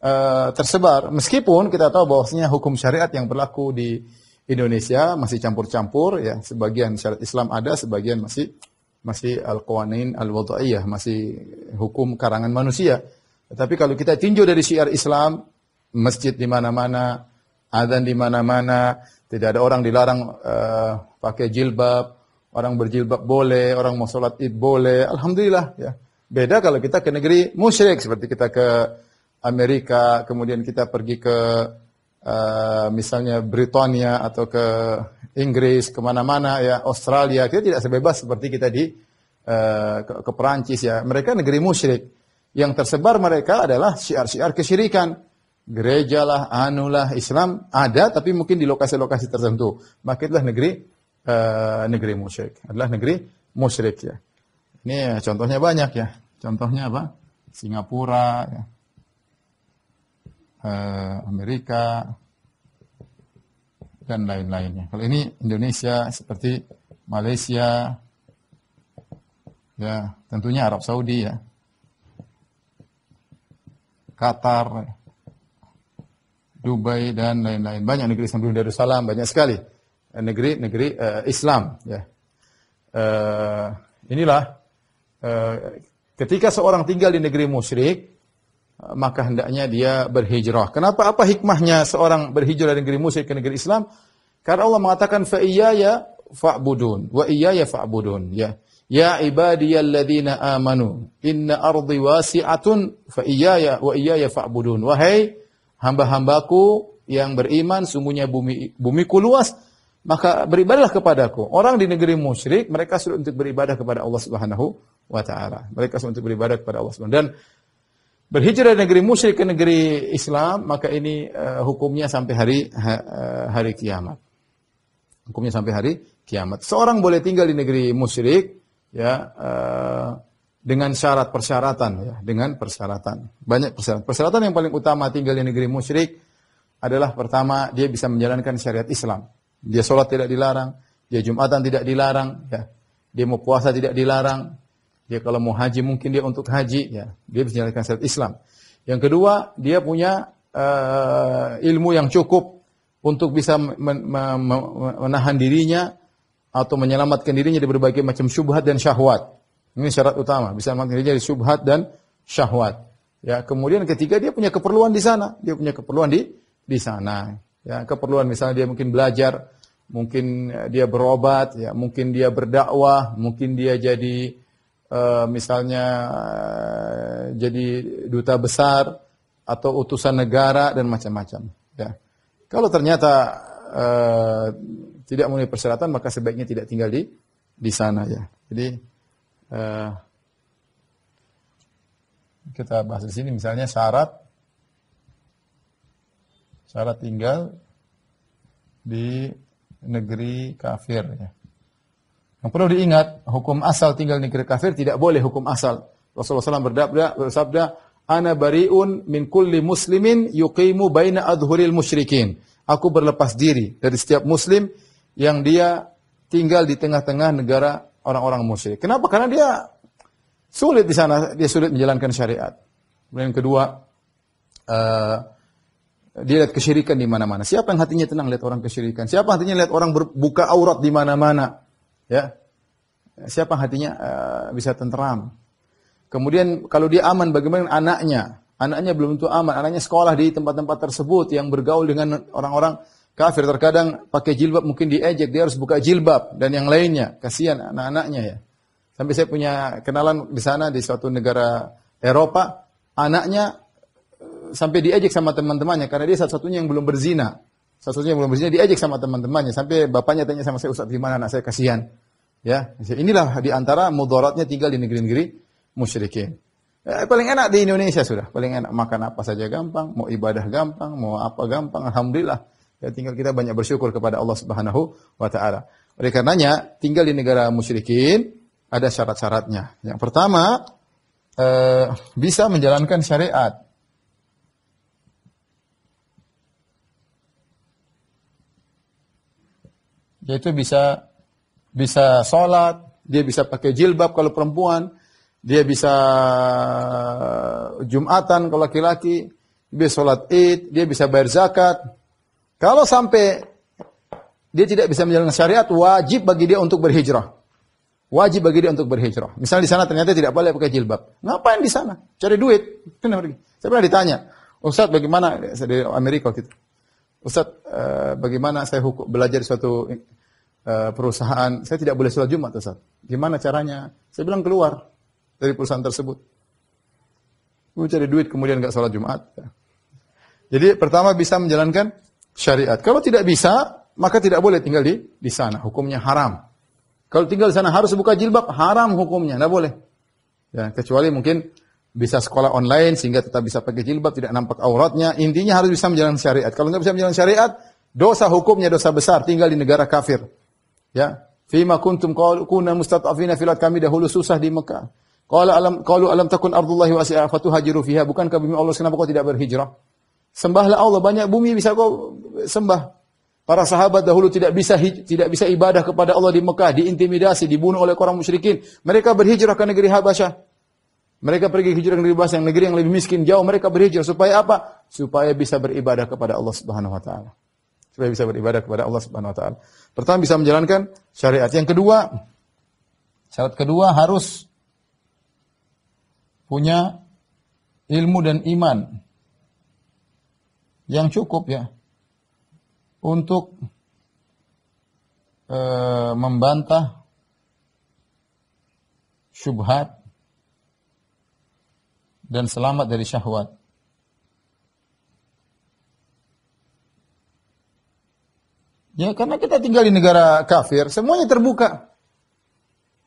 e, tersebar. Meskipun kita tahu bahwasanya hukum syariat yang berlaku di Indonesia masih campur-campur ya. Sebagian syariat Islam ada, sebagian masih masih al-qawanin al-wada'iyah, masih hukum karangan manusia. Tapi kalau kita tinjau dari syiar Islam, masjid di mana-mana, adzan di mana-mana, tidak ada orang dilarang uh, pakai jilbab, orang berjilbab boleh, orang mau sholat id boleh. Alhamdulillah ya. Beda kalau kita ke negeri musyrik seperti kita ke Amerika, kemudian kita pergi ke uh, misalnya Britania atau ke Inggris, kemana-mana ya Australia. Kita tidak sebebas seperti kita di uh, ke, ke Perancis ya. Mereka negeri musyrik. Yang tersebar mereka adalah syiar-syiar kesyirikan. Gereja lah, anulah Islam ada tapi mungkin di lokasi-lokasi tertentu. Maka itulah negeri uh, negeri musyrik. Adalah negeri musyrik ya. Ini ya, contohnya banyak ya. Contohnya apa? Singapura ya. Uh, Amerika dan lain-lainnya. Kalau ini Indonesia seperti Malaysia ya, tentunya Arab Saudi ya. Qatar, ya. Dubai dan lain-lain. Banyak negeri sebelum Darussalam, banyak sekali negeri-negeri eh, uh, eh, Islam. Ya. Uh, inilah uh, ketika seorang tinggal di negeri musyrik, maka hendaknya dia berhijrah. Kenapa? Apa hikmahnya seorang berhijrah dari negeri musyrik ke negeri Islam? Karena Allah mengatakan fa iyaya fa'budun wa iyaya fa'budun ya. Ya ibadiyalladzina amanu inna ardi wasi'atun fa iyaya wa iyaya fa'budun. Wahai hamba-hambaku yang beriman sungguhnya bumi bumiku luas maka beribadalah kepadaku. Orang di negeri musyrik mereka sulit untuk beribadah kepada Allah Subhanahu wa taala. Mereka sulit untuk beribadah kepada Allah Subhanahu dan berhijrah dari negeri musyrik ke negeri Islam maka ini uh, hukumnya sampai hari uh, hari kiamat. Hukumnya sampai hari kiamat. Seorang boleh tinggal di negeri musyrik ya uh, dengan syarat persyaratan ya, dengan persyaratan. Banyak persyaratan. Persyaratan yang paling utama tinggal di negeri musyrik adalah pertama dia bisa menjalankan syariat Islam. Dia sholat tidak dilarang, dia jumatan tidak dilarang, ya. Dia mau puasa tidak dilarang. Dia kalau mau haji mungkin dia untuk haji, ya. Dia bisa menjalankan syariat Islam. Yang kedua, dia punya uh, ilmu yang cukup untuk bisa men men menahan dirinya atau menyelamatkan dirinya dari berbagai macam syubhat dan syahwat. Ini syarat utama, bisa menyelamatkan diri dari subhat dan syahwat. Ya, kemudian ketiga dia punya keperluan di sana, dia punya keperluan di di sana. Ya, keperluan misalnya dia mungkin belajar, mungkin eh, dia berobat, ya, mungkin dia berdakwah, mungkin dia jadi uh, misalnya uh, jadi duta besar atau utusan negara dan macam-macam. Ya. Kalau ternyata uh, tidak memenuhi persyaratan maka sebaiknya tidak tinggal di di sana ya. Jadi Eh, kita bahas di sini misalnya syarat syarat tinggal di negeri kafir ya. Yang perlu diingat, hukum asal tinggal negeri kafir tidak boleh hukum asal. Rasulullah SAW berdabda, bersabda, Ana bari'un min kulli muslimin yuqimu baina adhuril musyrikin. Aku berlepas diri dari setiap muslim yang dia tinggal di tengah-tengah negara orang-orang musyrik. Kenapa? Karena dia sulit di sana, dia sulit menjalankan syariat. Kemudian yang kedua, uh, dia lihat kesyirikan di mana-mana. Siapa yang hatinya tenang lihat orang kesyirikan? Siapa yang hatinya lihat orang berbuka aurat di mana-mana? Ya. Siapa hatinya uh, bisa tenteram? Kemudian kalau dia aman bagaimana anaknya? Anaknya belum tentu aman, anaknya sekolah di tempat-tempat tersebut yang bergaul dengan orang-orang kafir terkadang pakai jilbab mungkin diejek dia harus buka jilbab dan yang lainnya kasihan anak-anaknya ya sampai saya punya kenalan di sana di suatu negara Eropa anaknya eh, sampai diejek sama teman-temannya karena dia satu-satunya yang belum berzina satu-satunya yang belum berzina diejek sama teman-temannya sampai bapaknya tanya sama saya Ustaz gimana anak saya kasihan ya inilah di antara mudaratnya tinggal di negeri-negeri musyrikin Eh, paling enak di Indonesia sudah, paling enak makan apa saja gampang, mau ibadah gampang, mau apa gampang, alhamdulillah. Ya, tinggal kita banyak bersyukur kepada Allah Subhanahu wa taala. Oleh karenanya, tinggal di negara musyrikin ada syarat-syaratnya. Yang pertama, eh, bisa menjalankan syariat. Yaitu bisa bisa sholat, dia bisa pakai jilbab kalau perempuan, dia bisa eh, jumatan kalau laki-laki, dia bisa sholat id, dia bisa bayar zakat, kalau sampai dia tidak bisa menjalankan syariat, wajib bagi dia untuk berhijrah. Wajib bagi dia untuk berhijrah. Misalnya di sana ternyata tidak boleh pakai jilbab. Ngapain di sana? Cari duit. Kenapa pergi? Saya pernah ditanya, Ustaz bagaimana di Amerika gitu. Ustaz, eh, bagaimana saya hukum, belajar di suatu eh, perusahaan, saya tidak boleh sholat Jumat, Ustaz. Gimana caranya? Saya bilang keluar dari perusahaan tersebut. Mau cari duit kemudian nggak sholat Jumat. Jadi pertama bisa menjalankan syariat. Kalau tidak bisa, maka tidak boleh tinggal di di sana. Hukumnya haram. Kalau tinggal di sana harus buka jilbab, haram hukumnya, tidak boleh. Ya, kecuali mungkin bisa sekolah online sehingga tetap bisa pakai jilbab, tidak nampak auratnya. Intinya harus bisa menjalankan syariat. Kalau tidak bisa menjalankan syariat, dosa hukumnya dosa besar tinggal di negara kafir. Ya, fima kuntum kuna mustata'fina filat kami dahulu susah di Mekah. Kalau alam kalau alam takun ardullahi wasi'a fatuhajiru fiha. Bukankah bumi Allah kenapa kau tidak berhijrah? Sembahlah Allah, banyak bumi bisa kau sembah. Para sahabat dahulu tidak bisa tidak bisa ibadah kepada Allah di Mekah, diintimidasi, dibunuh oleh orang musyrikin. Mereka berhijrah ke negeri Habasyah. Mereka pergi ke hijrah ke negeri Habasyah, negeri yang lebih miskin jauh. Mereka berhijrah supaya apa? Supaya bisa beribadah kepada Allah Subhanahu wa taala. Supaya bisa beribadah kepada Allah Subhanahu wa taala. Pertama bisa menjalankan syariat. Yang kedua, syarat kedua harus punya ilmu dan iman yang cukup ya untuk e, membantah syubhat dan selamat dari syahwat. Ya karena kita tinggal di negara kafir, semuanya terbuka.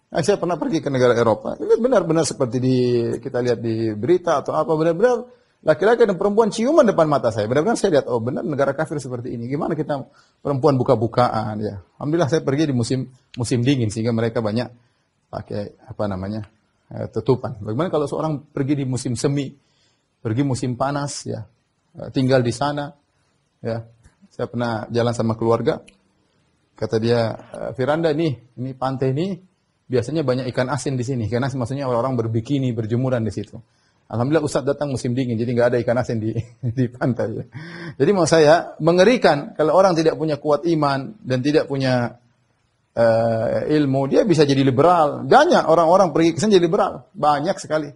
Nah, saya pernah pergi ke negara Eropa, ini benar-benar seperti di kita lihat di berita atau apa benar-benar laki-laki dan perempuan ciuman depan mata saya. Benar-benar saya lihat, oh benar negara kafir seperti ini. Gimana kita perempuan buka-bukaan ya. Alhamdulillah saya pergi di musim musim dingin sehingga mereka banyak pakai apa namanya eh, tutupan. Bagaimana kalau seorang pergi di musim semi, pergi musim panas ya, eh, tinggal di sana ya. Saya pernah jalan sama keluarga, kata dia, eh, Firanda nih, ini pantai nih, biasanya banyak ikan asin di sini. karena asin maksudnya orang-orang berbikini, berjemuran di situ. Alhamdulillah Ustaz datang musim dingin, jadi nggak ada ikan asin di, di pantai. Jadi mau saya mengerikan kalau orang tidak punya kuat iman dan tidak punya uh, ilmu, dia bisa jadi liberal. Banyak orang-orang pergi ke sana jadi liberal, banyak sekali.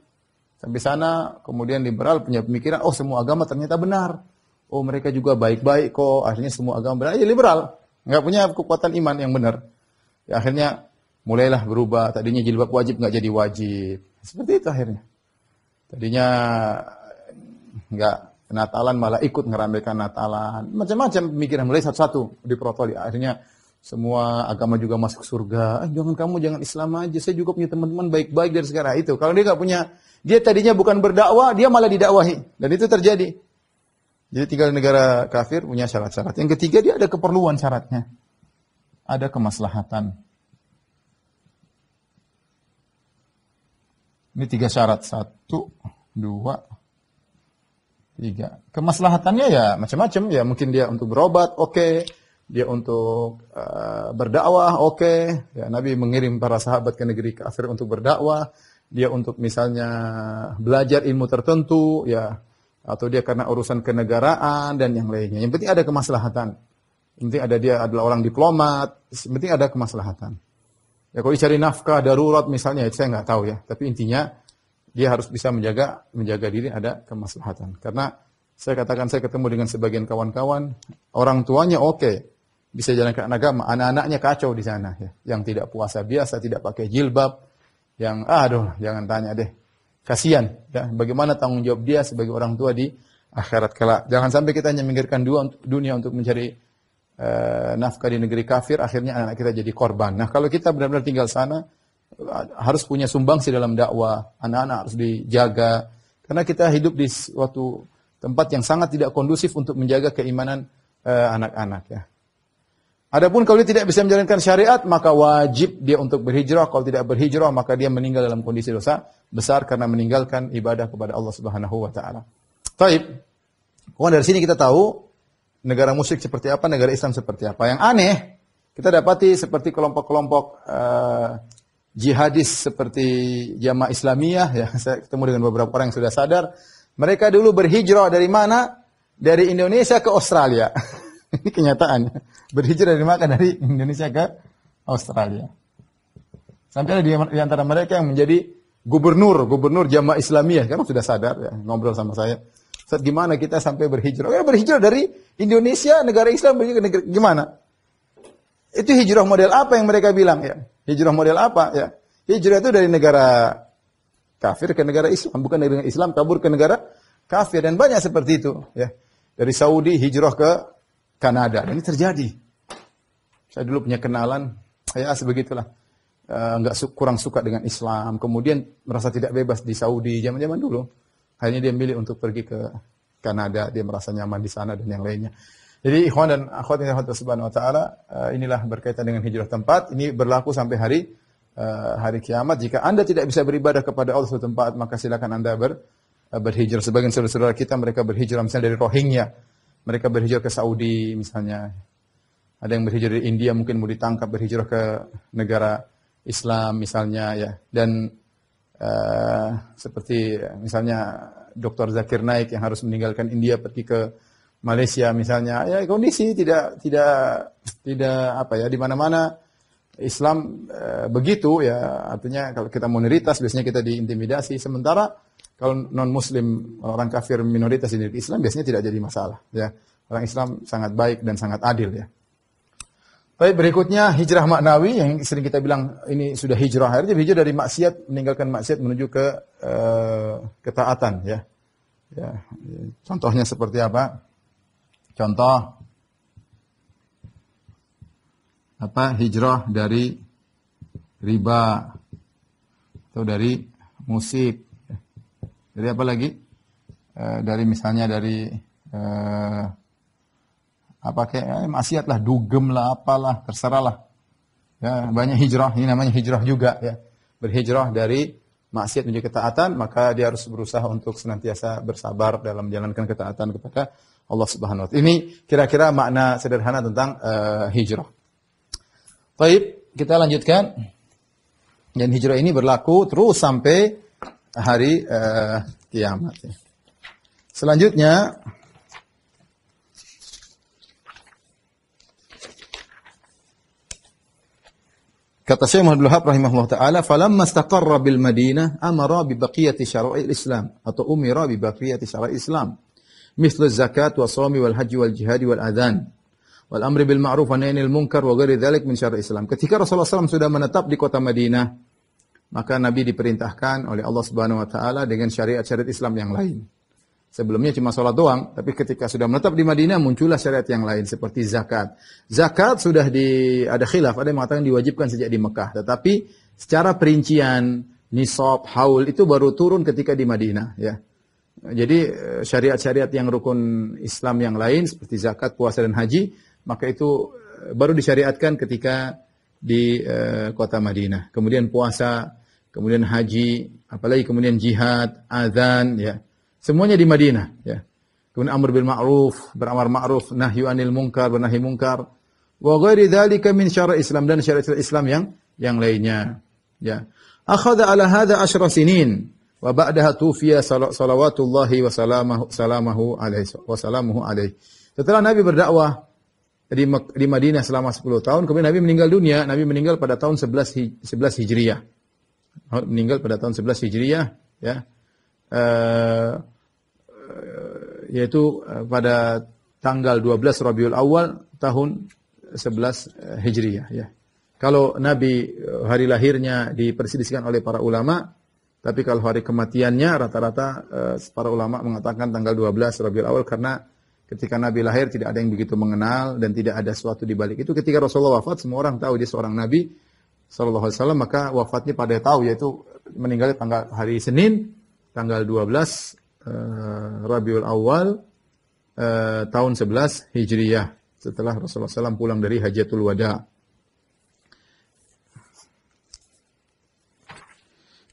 Sampai sana kemudian liberal punya pemikiran, oh semua agama ternyata benar. Oh mereka juga baik-baik kok, akhirnya semua agama benar. Ya liberal, nggak punya kekuatan iman yang benar. Ya, akhirnya mulailah berubah, tadinya jilbab wajib nggak jadi wajib. Seperti itu akhirnya. Tadinya nggak Natalan malah ikut ngeramekan Natalan. Macam-macam pemikiran mulai satu-satu diprotoli. Akhirnya semua agama juga masuk surga. Eh, jangan kamu jangan Islam aja. Saya juga punya teman-teman baik-baik dari sekarang itu. Kalau dia nggak punya, dia tadinya bukan berdakwah, dia malah didakwahi. Dan itu terjadi. Jadi tinggal negara kafir punya syarat-syarat. Yang ketiga dia ada keperluan syaratnya. Ada kemaslahatan. Ini tiga syarat. Satu, dua, tiga. Kemaslahatannya ya macam-macam. Ya mungkin dia untuk berobat, oke. Okay. Dia untuk uh, berdakwah, oke. Okay. Ya, Nabi mengirim para sahabat ke negeri kafir untuk berdakwah. Dia untuk misalnya belajar ilmu tertentu, ya. Atau dia karena urusan kenegaraan dan yang lainnya. Yang penting ada kemaslahatan. Yang penting ada dia adalah orang diplomat. Yang penting ada kemaslahatan. Ya kalau dicari nafkah darurat misalnya, itu saya nggak tahu ya. Tapi intinya dia harus bisa menjaga menjaga diri ada kemaslahatan. Karena saya katakan saya ketemu dengan sebagian kawan-kawan, orang tuanya oke, okay, bisa ke agama, anak-anaknya kacau di sana ya. Yang tidak puasa biasa, tidak pakai jilbab, yang aduh jangan tanya deh. Kasihan ya, bagaimana tanggung jawab dia sebagai orang tua di akhirat kelak. Jangan sampai kita hanya dua dunia untuk mencari Eh, nafkah di negeri kafir, akhirnya anak anak kita jadi korban. Nah, kalau kita benar-benar tinggal sana, harus punya sumbangsi dalam dakwah. Anak-anak harus dijaga. Karena kita hidup di suatu tempat yang sangat tidak kondusif untuk menjaga keimanan eh, anak-anak Uh, ya. Adapun kalau dia tidak bisa menjalankan syariat, maka wajib dia untuk berhijrah. Kalau tidak berhijrah, maka dia meninggal dalam kondisi dosa besar karena meninggalkan ibadah kepada Allah Subhanahu wa taala. Taib. Kemudian dari sini kita tahu negara musyrik seperti apa, negara Islam seperti apa. Yang aneh, kita dapati seperti kelompok-kelompok uh, jihadis seperti Jamaah Islamiyah ya, saya ketemu dengan beberapa orang yang sudah sadar, mereka dulu berhijrah dari mana? Dari Indonesia ke Australia. Ini kenyataannya. Berhijrah dari mana? Dari Indonesia ke Australia. Sampai ada di, antara mereka yang menjadi gubernur, gubernur Jamaah Islamiyah. Kamu sudah sadar ya, ngobrol sama saya. Ustaz, gimana kita sampai berhijrah? Oh, Ya, berhijrah dari Indonesia, negara Islam, ke negara gimana? Itu hijrah model apa yang mereka bilang ya? Hijrah model apa ya? Hijrah itu dari negara kafir ke negara Islam, bukan dari Islam kabur ke negara kafir dan banyak seperti itu ya. Dari Saudi hijrah ke Kanada dan ini terjadi. Saya dulu punya kenalan, ya sebegitulah eh, nggak su kurang suka dengan Islam, kemudian merasa tidak bebas di Saudi zaman-zaman dulu. Akhirnya dia milih untuk pergi ke Kanada, dia merasa nyaman di sana dan yang lainnya. Jadi ikhwan dan akhwat yang subhanahu wa taala, eh, inilah berkaitan dengan hijrah tempat. Ini berlaku sampai hari eh, hari kiamat. Jika Anda tidak bisa beribadah kepada Allah suatu tempat, maka silakan Anda ber, eh, berhijrah. Sebagian saudara-saudara kita mereka berhijrah misalnya dari Rohingya, mereka berhijrah ke Saudi misalnya. Ada yang berhijrah dari India mungkin mau ditangkap berhijrah ke negara Islam misalnya ya. Dan Eh, seperti misalnya Dr. Zakir Naik yang harus meninggalkan India pergi ke Malaysia misalnya ya kondisi tidak tidak tidak apa ya di mana-mana Islam e, begitu ya artinya kalau kita minoritas biasanya kita diintimidasi sementara kalau non muslim orang kafir minoritas di Islam biasanya tidak jadi masalah ya orang Islam sangat baik dan sangat adil ya Baik, berikutnya hijrah maknawi yang sering kita bilang ini sudah hijrah. akhirnya hijrah dari maksiat, meninggalkan maksiat menuju ke uh, ketaatan ya. ya. Contohnya seperti apa? Contoh apa hijrah dari riba atau dari musik. Jadi apa lagi? Uh, dari misalnya dari uh, apa kayak ya, maksiat lah, dugem lah, apalah, lah. Ya, banyak hijrah, ini namanya hijrah juga ya. Berhijrah dari maksiat menuju ketaatan, maka dia harus berusaha untuk senantiasa bersabar dalam menjalankan ketaatan kepada Allah Subhanahu wa taala. Ini kira-kira makna sederhana tentang uh, hijrah. Baik, kita lanjutkan. Dan hijrah ini berlaku terus sampai hari uh, kiamat. Ya. Selanjutnya, Kata Syekh Muhammad Wahab rahimahullah taala, "Falamma istaqarra bil Madinah amara bi baqiyati Islam atau umira bi baqiyati syara'il Islam, mithlu zakat wa shawmi wal haji wal bil ma'ruf munkar Islam. Ketika Rasulullah SAW sudah menetap di kota Madinah, maka Nabi diperintahkan oleh Allah Subhanahu wa taala dengan syariat-syariat Islam yang lain. Sebelumnya cuma sholat doang, tapi ketika sudah menetap di Madinah muncullah syariat yang lain seperti zakat. Zakat sudah di ada khilaf, ada yang mengatakan diwajibkan sejak di Mekah, tetapi secara perincian nisab, haul itu baru turun ketika di Madinah ya. Jadi eh, syariat-syariat yang rukun Islam yang lain seperti zakat, puasa dan haji, maka itu eh, baru disyariatkan ketika di uh, kota Madinah. Kemudian puasa, kemudian haji, apalagi kemudian jihad, azan ya Semuanya di Madinah, ya. Kemudian amr bil ma'ruf, beramar ma'ruf, nahyu anil munkar, bernahi munkar. Wa ghairi dzalika min syara' Islam dan syariat Islam yang yang lainnya. Ya. Akhadha ala hadha asyra sinin wa ba'daha tufiya salawatullahi wa salamahu salamahu alaihi wa salamuhu alaihi. Setelah Nabi berdakwah di, di Madinah selama 10 tahun, kemudian Nabi meninggal dunia, Nabi meninggal pada tahun 11 11 Hijriah. Meninggal pada tahun 11 Hijriah, ya. Eh, eh, yaitu eh, pada tanggal 12 Rabiul Awal tahun 11 eh, Hijriah ya. Kalau Nabi hari lahirnya diperselisihkan oleh para ulama, tapi kalau hari kematiannya rata-rata uh, para ulama mengatakan tanggal 12 Rabiul Awal karena ketika Nabi lahir tidak ada yang begitu mengenal dan tidak ada sesuatu di balik itu. Ketika Rasulullah wafat semua orang tahu dia seorang nabi sallallahu alaihi wasallam maka wafatnya pada tahu yaitu meninggalnya tanggal hari Senin tanggal 12 uh, eh, Rabiul Awal uh, tahun 11 Hijriyah setelah Rasulullah SAW pulang dari Hajatul Wada.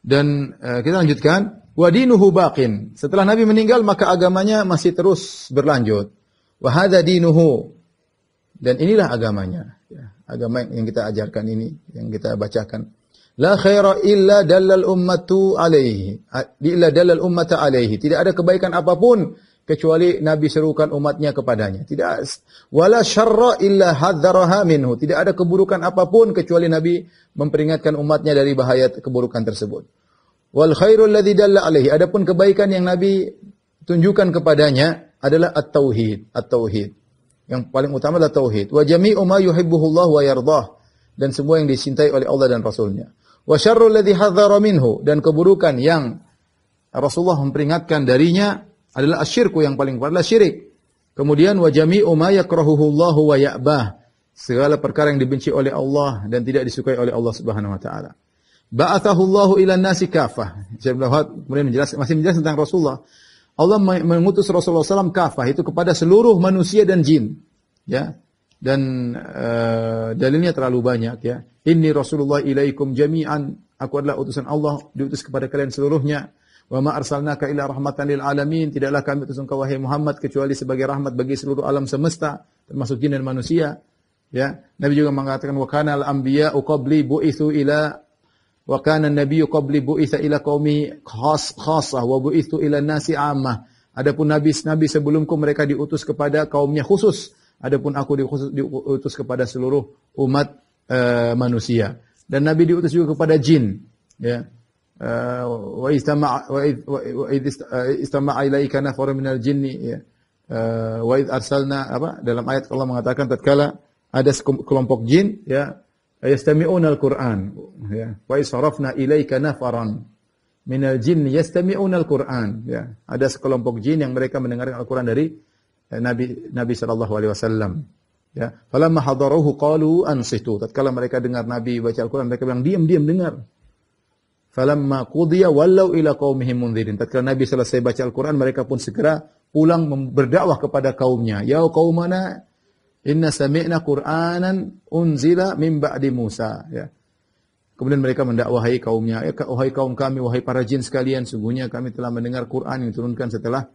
Dan uh, kita lanjutkan wadinuhu baqin. Setelah Nabi meninggal maka agamanya masih terus berlanjut. Wahada dinuhu. Dan inilah agamanya, ya, agama yang kita ajarkan ini, yang kita bacakan. La khaira illa dalal ummatu alaihi. Illa dalal ummatu alaihi. Tidak ada kebaikan apapun kecuali Nabi serukan umatnya kepadanya. Tidak. Wala syarra illa hadzaraha minhu. Tidak ada keburukan apapun kecuali Nabi memperingatkan umatnya dari bahaya keburukan tersebut. Wal khairu alladhi dalla alaihi. Adapun kebaikan yang Nabi tunjukkan kepadanya adalah at-tauhid. At-tauhid. Yang paling utama adalah tauhid. Wa jami'u ma yuhibbuhullahu wa yardah dan semua yang disintai oleh Allah dan Rasulnya. wa syarrul ladzi hadzara minhu dan keburukan yang Rasulullah memperingatkan darinya adalah asyirku yang paling parah syirik. Kemudian wa jami'u ma yakrahuhu Allah wa ya'bah. Segala perkara yang dibenci oleh Allah dan tidak disukai oleh Allah Subhanahu wa taala. Ba'athahu Allahu ila nasi kafah. kemudian menjelas, masih menjelaskan tentang Rasulullah. Allah mengutus Rasulullah SAW kafah itu kepada seluruh manusia dan jin. Ya, dan uh, dalilnya terlalu banyak ya. Ini Rasulullah ilaikum jami'an. Aku adalah utusan Allah diutus kepada kalian seluruhnya. Wa ma arsalnaka illa rahmatan lil alamin. Tidaklah kami utus engkau wahai Muhammad kecuali sebagai rahmat bagi seluruh alam semesta termasuk jin dan manusia. Ya, Nabi juga mengatakan wa kana al anbiya qabli buitsu ila wa kana nabiyyu qabli buitha ila qaumi khas khasah wa buitsu ila nasi ammah. Adapun nabi-nabi sebelumku mereka diutus kepada kaumnya khusus adapun aku diutus, kepada seluruh umat uh, manusia. Dan Nabi diutus juga kepada jin, ya. Uh, wa istama wa eh, istama ilaika nafarun minal jinni ya. wa id arsalna apa dalam ayat Allah mengatakan tatkala ada kelompok jin ya yastamiun al-Qur'an ya wa isarafna ilaika nafaran al jinni yastamiun al-Qur'an ya ada sekelompok jin yang mereka mendengarkan Al-Qur'an dari Eh, Nabi Nabi sallallahu alaihi wasallam. Ya, falamma hadaruhu qalu ansitu. Tatkala mereka dengar Nabi baca Al-Qur'an, mereka bilang diam diam dengar. Falamma qudiya wallau ila qaumihim mundzirin. Tatkala Nabi selesai baca Al-Qur'an, mereka pun segera pulang berdakwah kepada kaumnya. Ya qaumana inna sami'na Qur'anan unzila min ba'di Musa. Ya. Kemudian mereka mendakwahi kaumnya, eh, wahai kaum kami, wahai para jin sekalian, sungguhnya kami telah mendengar Quran yang diturunkan setelah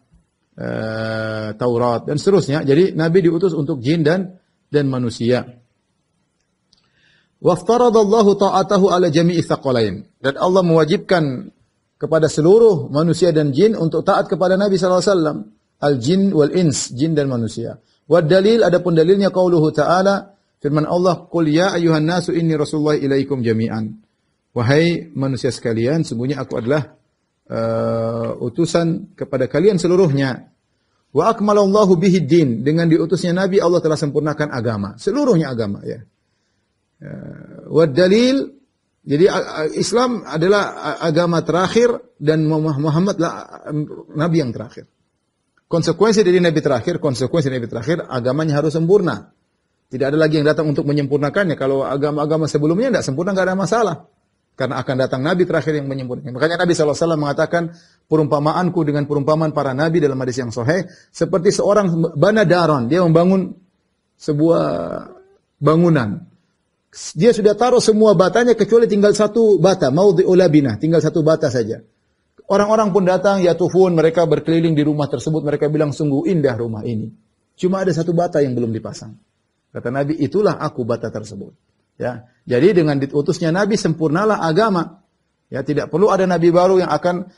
Eh, Taurat dan seterusnya. Jadi Nabi diutus untuk jin dan dan manusia. Waftaradallahu ta'atahu ala jami'i thaqalain. Dan Allah mewajibkan kepada seluruh manusia dan jin untuk taat kepada Nabi SAW. Al-jin wal-ins, jin dan manusia. Wad dalil, adapun dalilnya qauluhu ta'ala, firman Allah, Qul ya ayuhan nasu inni rasulullah ilaikum jami'an. Wahai manusia sekalian, sungguhnya aku adalah uh, utusan kepada kalian seluruhnya. Wa akmalallahu bihi din. Dengan diutusnya Nabi Allah telah sempurnakan agama. Seluruhnya agama ya. Uh, eh, Wad dalil. Jadi Islam adalah agama terakhir dan Muhammad lah Nabi yang terakhir. Konsekuensi dari Nabi terakhir, konsekuensi dari Nabi terakhir, agamanya harus sempurna. Tidak ada lagi yang datang untuk menyempurnakannya. Kalau agama-agama sebelumnya tidak sempurna, tidak ada masalah. Karena akan datang Nabi terakhir yang menyempurnakan. Makanya Nabi SAW mengatakan, perumpamaanku dengan perumpamaan para Nabi dalam hadis yang sahih, seperti seorang bana daron, dia membangun sebuah bangunan. Dia sudah taruh semua batanya kecuali tinggal satu bata, mau diulabina, tinggal satu bata saja. Orang-orang pun datang, ya tufun, mereka berkeliling di rumah tersebut, mereka bilang sungguh indah rumah ini. Cuma ada satu bata yang belum dipasang. Kata Nabi, itulah aku bata tersebut. Ya. Jadi dengan diutusnya nabi sempurnalah agama. Ya, tidak perlu ada nabi baru yang akan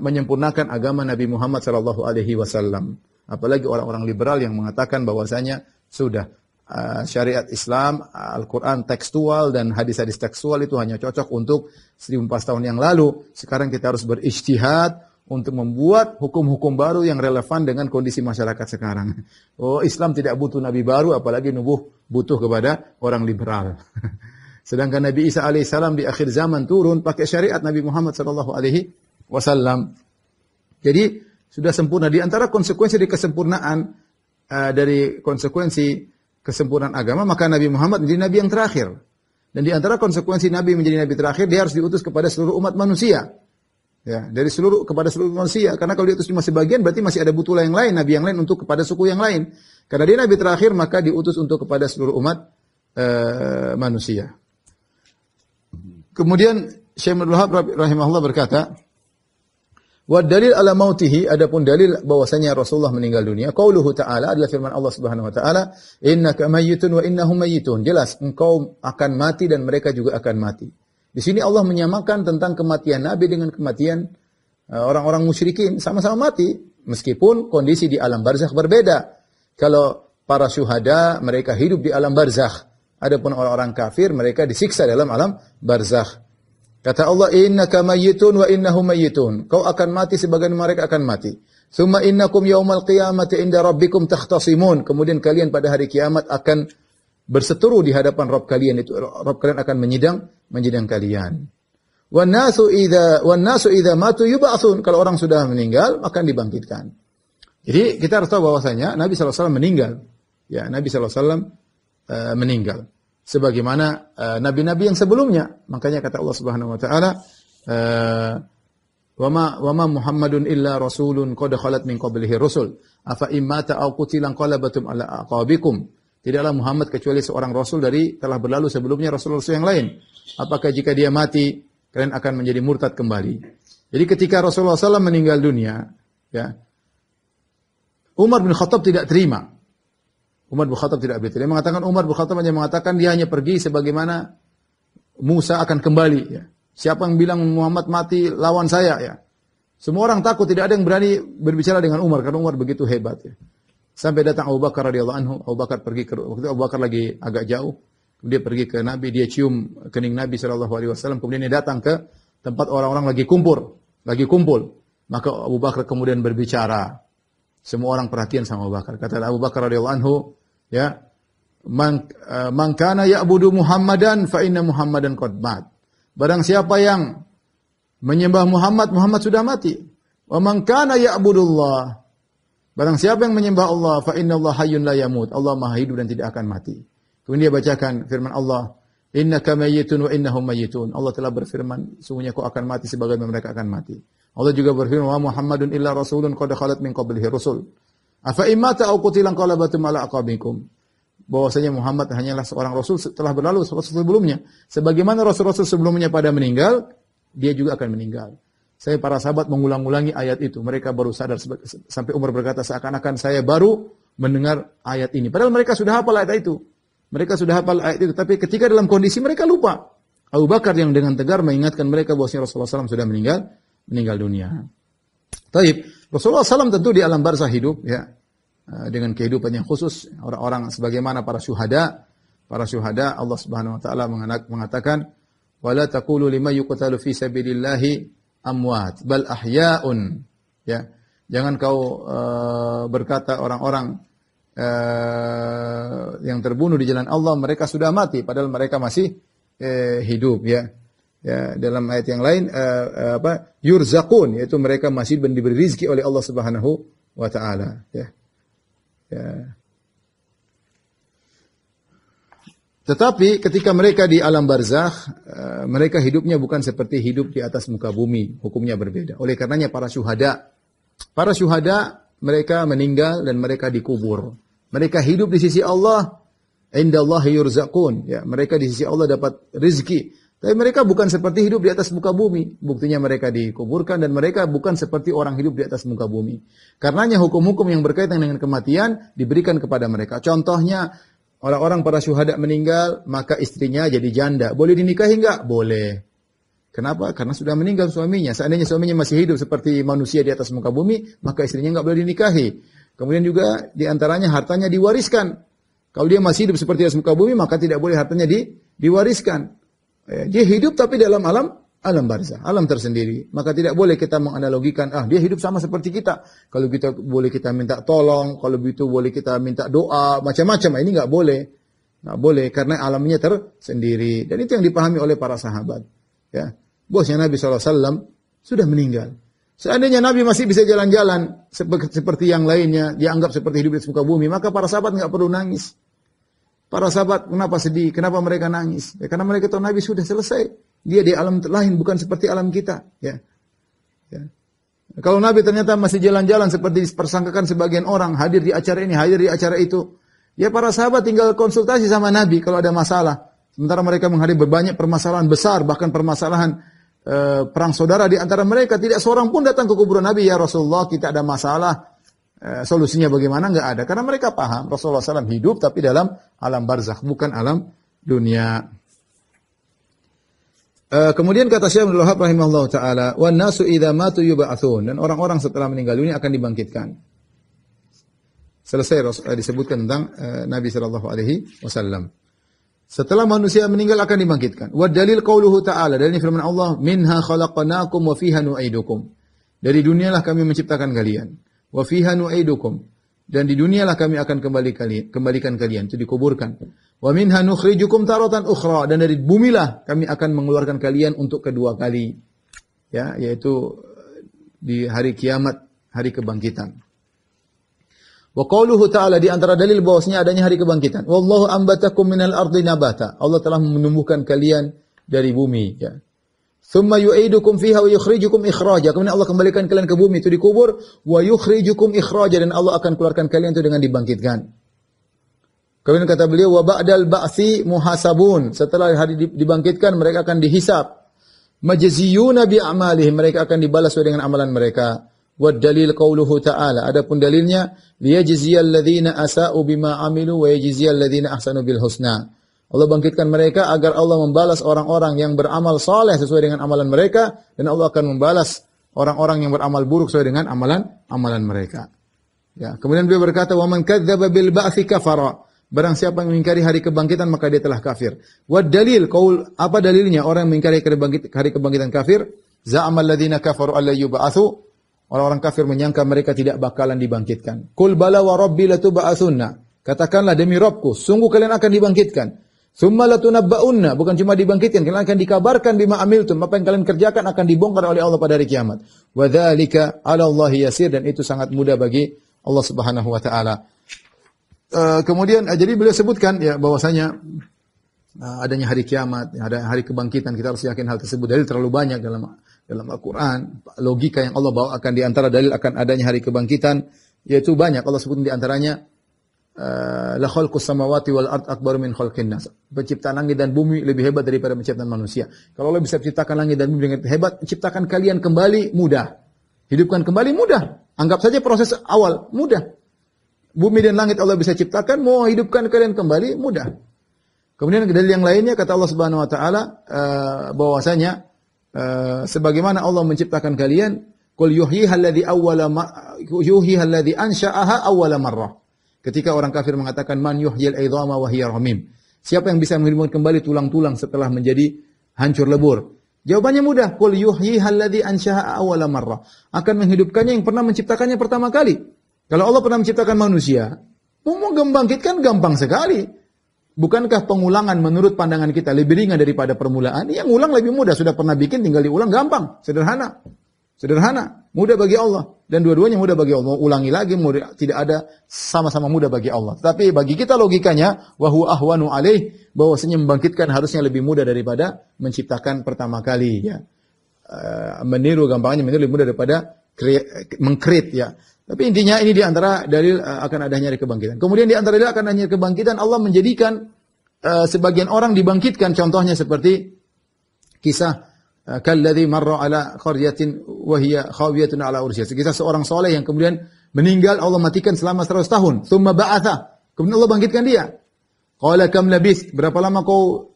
menyempurnakan agama Nabi Muhammad sallallahu alaihi wasallam. Apalagi orang-orang liberal yang mengatakan bahwasanya sudah uh, syariat Islam, Al-Qur'an tekstual dan hadis-hadis tekstual itu hanya cocok untuk 1400 tahun yang lalu. Sekarang kita harus berijtihad untuk membuat hukum-hukum baru yang relevan dengan kondisi masyarakat sekarang. Oh, Islam tidak butuh nabi baru apalagi nubuh butuh kepada orang liberal. Sedangkan Nabi Isa alaihissalam di akhir zaman turun pakai syariat Nabi Muhammad sallallahu alaihi wasallam. Jadi sudah sempurna di antara konsekuensi dari kesempurnaan uh, dari konsekuensi kesempurnaan agama maka Nabi Muhammad menjadi nabi yang terakhir. Dan di antara konsekuensi nabi menjadi nabi terakhir dia harus diutus kepada seluruh umat manusia. Ya, dari seluruh kepada seluruh manusia. Karena kalau dia cuma sebagian berarti masih ada butuhlah yang lain, nabi yang lain untuk kepada suku yang lain. Karena dia nabi terakhir maka diutus untuk kepada seluruh umat uh, manusia. Kemudian Syekh Abdul rahimahullah berkata, Wa dalil ala mautihi adapun dalil bahwasanya Rasulullah meninggal dunia. Qauluhu ta'ala adalah firman Allah Subhanahu wa taala, "Innaka mayyitun wa innahum mayyitun." Jelas engkau akan mati dan mereka juga akan mati. Di sini Allah menyamakan tentang kematian Nabi dengan kematian e, orang-orang musyrikin. Sama-sama mati. Meskipun kondisi di alam barzakh berbeda. Kalau para syuhada, mereka hidup di alam barzakh. Adapun orang-orang kafir, mereka disiksa dalam alam barzakh. Kata Allah, innaka mayyitun wa innahum mayyitun. Kau akan mati sebagian mereka akan mati. Summa innakum yaumal qiyamati inda rabbikum takhtasimun. Kemudian kalian pada hari kiamat akan berseteru di hadapan Rabb kalian itu Rabb kalian akan menyidang menjadikan kalian. Wanasu ida, wanasu ida nasu matu Kalau orang sudah meninggal akan dibangkitkan. Jadi kita harus tahu bahwasanya Nabi SAW meninggal. Ya, Nabi SAW uh, eh, meninggal. Sebagaimana nabi eh, nabi-nabi yang sebelumnya. Makanya kata Allah Subhanahu wa taala uh, Wama wama Muhammadun illa rasulun qad khalat min qablihi rusul afa immata aw qutilan qalabatum ala aqabikum Tidaklah Muhammad kecuali seorang rasul dari telah berlalu sebelumnya rasul-rasul yang lain. Apakah jika dia mati, kalian akan menjadi murtad kembali? Jadi ketika Rasulullah SAW meninggal dunia, ya, Umar bin Khattab tidak terima. Umar bin Khattab tidak berterima. Dia mengatakan Umar bin Khattab hanya mengatakan dia hanya pergi sebagaimana Musa akan kembali. Ya. Siapa yang bilang Muhammad mati lawan saya ya. Semua orang takut, tidak ada yang berani berbicara dengan Umar karena Umar begitu hebat ya. Sampai datang Abu Bakar radhiyallahu anhu, Abu Bakar pergi ke waktu Abu Bakar lagi agak jauh, dia pergi ke Nabi, dia cium kening Nabi sallallahu alaihi wasallam, kemudian dia datang ke tempat orang-orang lagi kumpul, lagi kumpul. Maka Abu Bakar kemudian berbicara. Semua orang perhatian sama Abu Bakar. Kata Abu Bakar radhiyallahu anhu, ya, man, uh, man kana ya'budu Muhammadan fa inna Muhammadan qad mat. Barang siapa yang menyembah Muhammad, Muhammad sudah mati. Wa man kana ya'budullah Barang siapa yang menyembah Allah, fa inna Allah hayyun la yamut. Allah Maha hidup dan tidak akan mati. Kemudian dia bacakan firman Allah, innaka mayyitun wa innahum mayyitun. Allah telah berfirman, sungguhnya kau akan mati sebagaimana mereka akan mati. Allah juga berfirman, wa Muhammadun illa rasulun qad khalat min qablihi rusul. Afa imata au qutilan qalabatum ala aqabikum. Bahwasanya Muhammad hanyalah seorang rasul telah berlalu rasul sebelumnya. Sebagaimana rasul-rasul sebelumnya pada meninggal, dia juga akan meninggal. Saya para sahabat mengulang-ulangi ayat itu. Mereka baru sadar sampai Umar berkata seakan-akan saya baru mendengar ayat ini. Padahal mereka sudah hafal ayat itu. Mereka sudah hafal ayat itu. Tapi ketika dalam kondisi mereka lupa. Abu Bakar yang dengan tegar mengingatkan mereka bahwa Rasulullah SAW sudah meninggal meninggal dunia. Taib. Rasulullah SAW tentu di alam barzah hidup ya eh, dengan kehidupan yang khusus orang-orang sebagaimana para syuhada para syuhada Allah Subhanahu wa taala mengatakan wala takulu lima yukutalufi fi amwat bal ahyaun ya jangan kau uh, berkata orang-orang uh, yang terbunuh di jalan Allah mereka sudah mati padahal mereka masih uh, hidup ya ya dalam ayat yang lain uh, uh, apa yurzakun yaitu mereka masih diberi rizki oleh Allah Subhanahu wa taala ya ya Tetapi ketika mereka di alam barzakh, eh, mereka hidupnya bukan seperti hidup di atas muka bumi, hukumnya berbeda. Oleh karenanya para syuhada, para syuhada mereka meninggal dan mereka dikubur. Mereka hidup di sisi Allah, indallahi yurzaqun, ya, mereka di sisi Allah dapat rezeki. Tapi mereka bukan seperti hidup di atas muka bumi. Buktinya mereka dikuburkan dan mereka bukan seperti orang hidup di atas muka bumi. Karenanya hukum-hukum yang berkaitan dengan kematian diberikan kepada mereka. Contohnya orang-orang para syuhada meninggal, maka istrinya jadi janda. Boleh dinikahi enggak? Boleh. Kenapa? Karena sudah meninggal suaminya. Seandainya suaminya masih hidup seperti manusia di atas muka bumi, maka istrinya enggak boleh dinikahi. Kemudian juga diantaranya hartanya diwariskan. Kalau dia masih hidup seperti di atas muka bumi, maka tidak boleh hartanya di, diwariskan. Eh, dia hidup tapi dalam alam alam barzah, alam tersendiri. Maka tidak boleh kita menganalogikan, ah dia hidup sama seperti kita. Kalau kita boleh kita minta tolong, kalau begitu boleh kita minta doa, macam-macam. Ini nggak boleh, nggak boleh karena alamnya tersendiri. Dan itu yang dipahami oleh para sahabat. Ya, bosnya Nabi saw sudah meninggal. Seandainya Nabi masih bisa jalan-jalan seperti yang lainnya, dianggap seperti hidup di muka bumi, maka para sahabat nggak perlu nangis. Para sahabat kenapa sedih? Kenapa mereka nangis? Ya, karena mereka tahu Nabi sudah selesai. Dia di alam lain bukan seperti alam kita, ya. ya. Kalau Nabi ternyata masih jalan-jalan seperti dipersangkakan sebagian orang, hadir di acara ini, hadir di acara itu. Ya para sahabat tinggal konsultasi sama Nabi kalau ada masalah. Sementara mereka menghadapi banyak permasalahan besar, bahkan permasalahan e, perang saudara di antara mereka. Tidak seorang pun datang ke kuburan Nabi, ya Rasulullah kita ada masalah. Eh, solusinya bagaimana? nggak ada. Karena mereka paham Rasulullah SAW hidup tapi dalam alam barzakh, bukan alam dunia. Eh, kemudian kata Syekh Abdul Wahab rahimahullah taala, "Wan nasu idza matu yub'atsun." Dan orang-orang setelah meninggal dunia akan dibangkitkan. Selesai uh, disebutkan tentang uh, Nabi sallallahu alaihi wasallam. Setelah manusia meninggal akan dibangkitkan. Wa dalil qauluhu ta'ala, dalil firman Allah, "Minha khalaqnakum wa fiha nuaidukum Dari dunialah kami menciptakan kalian. Wa fiha nuaidukum Dan di dunialah kami akan kembali kalian, kembalikan kalian, itu dikuburkan. Wa minha nukhrijukum taratan ukhra dan dari bumi lah kami akan mengeluarkan kalian untuk kedua kali. Ya, yaitu eh, di hari kiamat, hari kebangkitan. Wa qauluhu ta'ala di antara dalil bahwasanya adanya hari kebangkitan. Wallahu ambatakum minal ardi nabata. Allah telah menumbuhkan kalian dari bumi, ya. Thumma yu'idukum fiha wa yukhrijukum ikhraja. Kemudian Allah kembalikan kalian ke bumi itu dikubur wa yukhrijukum ikhraja dan Allah akan keluarkan kalian itu dengan dibangkitkan. Kemudian kata beliau wa ba'dal ba'si muhasabun. Setelah hari dibangkitkan mereka akan dihisap. Majziyuna bi amalih. mereka akan dibalas dengan amalan mereka. Wa dalil qauluhu ta'ala. Adapun dalilnya liyajziyal ladzina asa'u bima amilu wa yajziyal ladzina ahsanu bil husna. Allah bangkitkan mereka agar Allah membalas orang-orang yang beramal saleh sesuai dengan amalan mereka dan Allah akan membalas orang-orang yang beramal buruk sesuai dengan amalan amalan mereka. Ya, kemudian beliau berkata, "Wa man kadzdzaba bil ba'tsi kafara." Barang siapa yang mengingkari hari kebangkitan maka dia telah kafir. Wa dalil qaul apa dalilnya orang yang mengingkari hari kebangkitan kafir? Za'ama alladziina kafaru alla yub'atsu. Orang-orang kafir menyangka mereka tidak bakalan dibangkitkan. Qul bala wa rabbi latub'atsunna. Katakanlah demi Rabbku, sungguh kalian akan dibangkitkan. Summa latunabbaunna, bukan cuma dibangkitkan, kalian akan dikabarkan bima amiltum, apa yang kalian kerjakan akan dibongkar oleh Allah pada hari kiamat. Wa dzalika 'ala Allah yasir dan itu sangat mudah bagi Allah Subhanahu wa taala. Eh, kemudian uh, jadi beliau sebutkan ya bahwasanya uh, adanya hari kiamat, ada hari kebangkitan kita harus yakin hal tersebut. Dalil terlalu banyak dalam dalam Al-Qur'an, logika yang Allah bawa akan di antara dalil akan adanya hari kebangkitan yaitu banyak Allah sebutkan di antaranya la khalqus samawati wal ard akbar min khalqin nas. Penciptaan langit dan bumi lebih hebat daripada penciptaan manusia. Kalau Allah bisa ciptakan langit dan bumi dengan hebat, ciptakan kalian kembali mudah. Hidupkan kembali mudah. Anggap saja proses awal mudah bumi dan langit Allah bisa ciptakan, mau hidupkan kalian kembali mudah. Kemudian dalil yang lainnya kata Allah Subhanahu wa taala uh, bahwasanya uh, sebagaimana Allah menciptakan kalian, qul yuhyiha alladhi ansha'aha awwala marrah. Ketika orang kafir mengatakan man yuhyil aidhama wa hiya Siapa yang bisa menghidupkan kembali tulang-tulang setelah menjadi hancur lebur? Jawabannya mudah, qul yuhyiha alladhi ansha'aha awwala marrah. Akan menghidupkannya yang pernah menciptakannya pertama kali. Kalau Allah pernah menciptakan manusia, mau membangkitkan gampang sekali. Bukankah pengulangan menurut pandangan kita lebih ringan daripada permulaan? Yang ulang lebih mudah, sudah pernah bikin tinggal diulang gampang, sederhana. Sederhana, mudah bagi Allah dan dua-duanya mudah bagi Allah. Ulangi lagi, mudah, tidak ada sama-sama mudah bagi Allah. Tapi bagi kita logikanya wahyu ahwanu alaih bahwasanya membangkitkan harusnya lebih mudah daripada menciptakan pertama kali ya. Eh, meniru gampangnya meniru lebih mudah daripada mengkrit ya. Tapi intinya ini di antara dalil eh, akan adanya hari kebangkitan. Kemudian di antara dalil akan adanya kebangkitan Allah menjadikan uh, sebagian orang dibangkitkan. Contohnya seperti kisah uh, marra ala qaryatin wa khawiyatun ala ursiyah. Kisah seorang soleh yang kemudian meninggal Allah matikan selama 100 tahun. Thumma ba'atha. Kemudian Allah bangkitkan dia. Qala kam labis? Berapa lama kau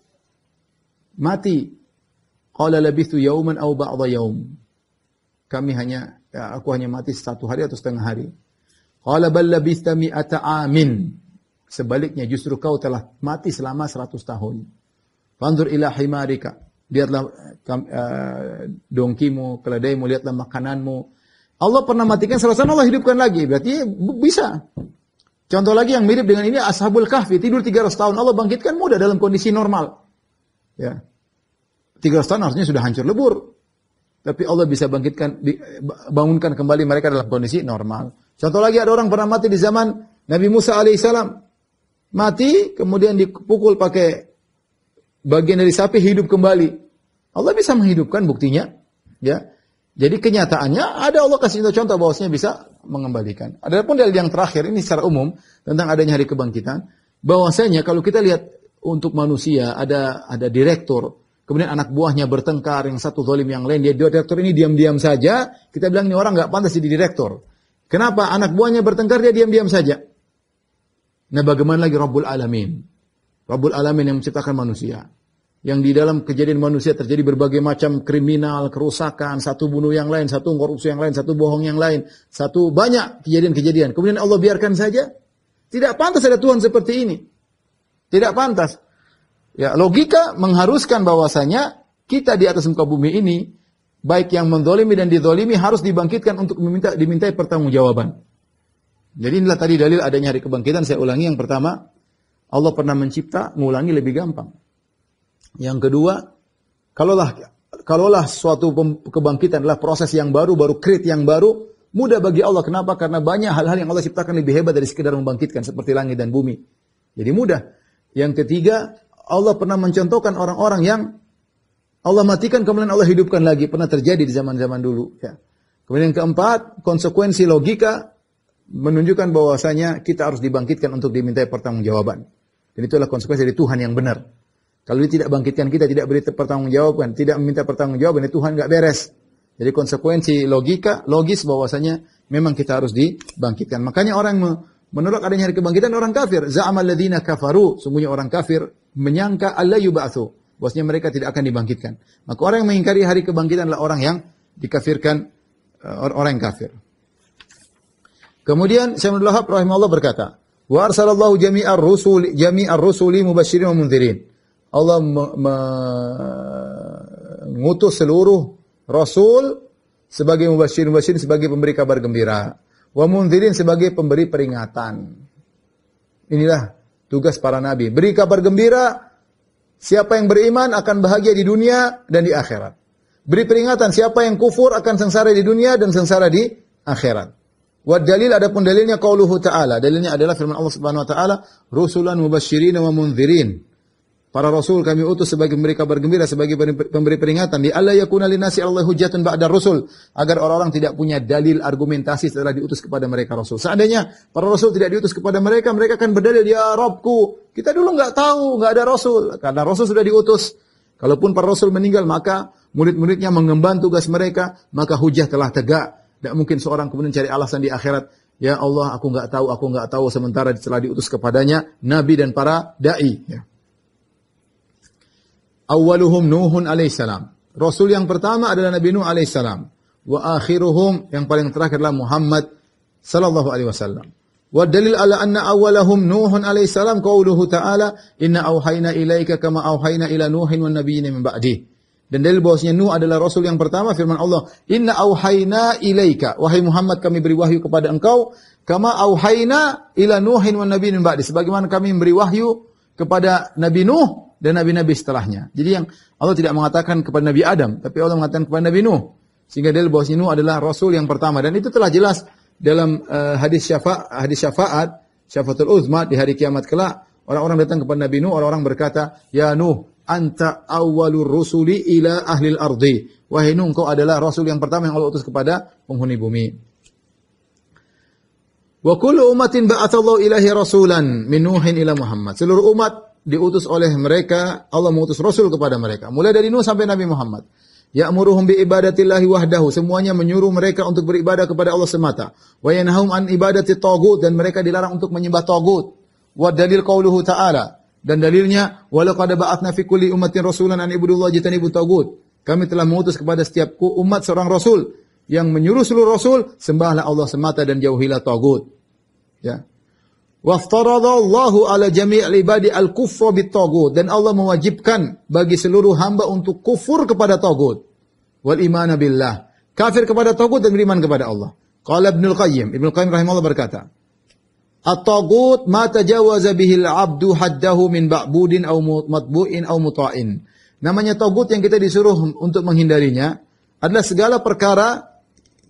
mati? Qala tu yauman au ba'dha yaum. Kami hanya Ya, aku hanya mati satu hari atau setengah hari. Qala bal labitha mi'ata amin. Sebaliknya justru kau telah mati selama seratus tahun. Fanzur ila himarika. Lihatlah uh, dongkimu, keledaimu, lihatlah makananmu. Allah pernah matikan seratus tahun, Allah hidupkan lagi. Berarti bisa. Contoh lagi yang mirip dengan ini Ashabul Kahfi tidur tiga ratus tahun Allah bangkitkan muda dalam kondisi normal. Ya. ratus tahun harusnya sudah hancur lebur. Tapi Allah bisa bangkitkan, bangunkan kembali mereka dalam kondisi normal. Contoh lagi ada orang pernah mati di zaman Nabi Musa alaihissalam. Mati, kemudian dipukul pakai bagian dari sapi, hidup kembali. Allah bisa menghidupkan buktinya. ya. Jadi kenyataannya ada Allah kasih contoh contoh bahwasanya bisa mengembalikan. Adapun dari yang terakhir ini secara umum tentang adanya hari kebangkitan, bahwasanya kalau kita lihat untuk manusia ada ada direktur, kemudian anak buahnya bertengkar, yang satu zalim yang lain, dia direktur ini diam-diam saja, kita bilang ini orang nggak pantas jadi direktur. Kenapa? Anak buahnya bertengkar, dia diam-diam saja. Nah bagaimana lagi Rabbul Alamin? Rabbul Alamin yang menciptakan manusia. Yang di dalam kejadian manusia terjadi berbagai macam kriminal, kerusakan, satu bunuh yang lain, satu korupsi yang lain, satu bohong yang lain, satu banyak kejadian-kejadian. Kemudian Allah biarkan saja. Tidak pantas ada Tuhan seperti ini. Tidak pantas. Ya, logika mengharuskan bahwasanya kita di atas muka bumi ini baik yang mendolimi dan didolimi harus dibangkitkan untuk meminta dimintai pertanggungjawaban. Jadi inilah tadi dalil adanya hari kebangkitan. Saya ulangi yang pertama, Allah pernah mencipta, Mengulangi lebih gampang. Yang kedua, kalaulah kalaulah suatu kebangkitan adalah proses yang baru, baru create yang baru, mudah bagi Allah. Kenapa? Karena banyak hal-hal yang Allah ciptakan lebih hebat dari sekedar membangkitkan seperti langit dan bumi. Jadi mudah. Yang ketiga, Allah pernah mencontohkan orang-orang yang Allah matikan kemudian Allah hidupkan lagi. Pernah terjadi di zaman-zaman dulu. Ya. Kemudian yang keempat, konsekuensi logika menunjukkan bahwasanya kita harus dibangkitkan untuk dimintai pertanggungjawaban. Dan itulah konsekuensi dari Tuhan yang benar. Kalau dia tidak bangkitkan kita, tidak beri pertanggungjawaban, tidak meminta pertanggungjawaban, ya Tuhan nggak beres. Jadi konsekuensi logika, logis bahwasanya memang kita harus dibangkitkan. Makanya orang menolak adanya hari kebangkitan orang kafir. Za'amal ladhina kafaru, sungguhnya orang kafir, menyangka Allah yuba'athu. Bahasanya mereka tidak akan dibangkitkan. Maka orang yang mengingkari hari kebangkitan adalah orang yang dikafirkan, eh, orang yang kafir. Kemudian Syamil Lahab rahimahullah berkata, Wa arsalallahu jami'ar rusul, jami'ar rusuli mubashirin wa munzirin. Allah mengutus seluruh rasul sebagai mubashirin, mubashirin sebagai pemberi kabar gembira. Wa mundzirin sebagai pemberi peringatan. Inilah tugas para nabi. Beri kabar gembira, siapa yang beriman akan bahagia di dunia dan di akhirat. Beri peringatan, siapa yang kufur akan sengsara di dunia dan sengsara di akhirat. Wa dalil adapun dalilnya qauluhu ta'ala. Dalilnya adalah firman Allah Subhanahu wa taala, "Rusulan mubasysyirin wa mundzirin." Para rasul kami utus sebagai mereka bergembira sebagai pemberi peringatan di alla yakuna linasi Allah hujjatun ba'da rasul agar orang-orang tidak punya dalil argumentasi setelah diutus kepada mereka rasul. Seandainya para rasul tidak diutus kepada mereka, mereka akan berdalil ya Rabbku. Kita dulu nggak tahu, nggak ada rasul karena rasul sudah diutus. Kalaupun para rasul meninggal maka murid-muridnya mengemban tugas mereka, maka hujah telah tegak. Tidak mungkin seorang kemudian cari alasan di akhirat, ya Allah aku nggak tahu, aku nggak tahu sementara setelah diutus kepadanya nabi dan para dai. Ya. Awaluhum Nuhun alaihissalam. Rasul yang pertama adalah Nabi Nuh alaihissalam. Wa akhiruhum yang paling terakhir adalah Muhammad sallallahu alaihi wasallam. Wa dalil ala anna awalahum Nuhun alaihissalam salam qauluhu ta'ala inna auhayna ilaika kama auhayna ila Nuhin wan nabiyyin min ba'di. Dan dalil bahwasanya Nuh adalah rasul yang pertama firman Allah, "Inna auhayna ilaika." Wahai Muhammad, kami beri wahyu kepada engkau kama auhayna ila Nuhin wan nabiyyin min ba'di. Sebagaimana kami memberi wahyu kepada Nabi Nuh dan nabi-nabi setelahnya. Jadi yang Allah tidak mengatakan kepada Nabi Adam, tapi Allah mengatakan kepada Nabi Nuh. Sehingga dalil bahwa Nuh adalah rasul yang pertama dan itu telah jelas dalam uh, hadis hadis syafaat syafaatul uzma di hari kiamat kelak orang-orang datang kepada Nabi Nuh orang-orang berkata ya Nuh anta awwalur rusuli ila ahlil ardi wahai Nuh engkau adalah rasul yang pertama yang Allah utus kepada penghuni bumi Wa kullu ummatin ba'athallahu rasulan min Nuhin ila Muhammad. Seluruh umat diutus oleh mereka, Allah mengutus Rasul kepada mereka. Mulai dari Nuh sampai Nabi Muhammad. Ya muruhum bi ibadatillahi wahdahu. Semuanya menyuruh mereka untuk beribadah kepada Allah semata. Wa yanhum an ibadati tagut dan mereka dilarang untuk menyembah tagut. Wa dalil kauluhu ta'ala dan dalilnya walaqad ba'atna fi kulli ummatin rasulan an ibudullah jitanibut tagut. Kami telah mengutus kepada setiap umat seorang rasul yang menyuruh seluruh rasul sembahlah Allah semata dan jauhilah tagut. Ya. Allahu ala jami'il ibadi al-kufra bitagut dan Allah mewajibkan bagi seluruh hamba untuk kufur kepada tagut wal iman billah. Kafir kepada tagut dan beriman kepada Allah. Qala Ibnu Qayyim, Ibnu Qayyim rahimahullah berkata, At-tagut ma tajawaza bihil abdu haddahu min ba'budin au matbu'in au muta'in. Namanya tagut yang kita disuruh untuk menghindarinya adalah segala perkara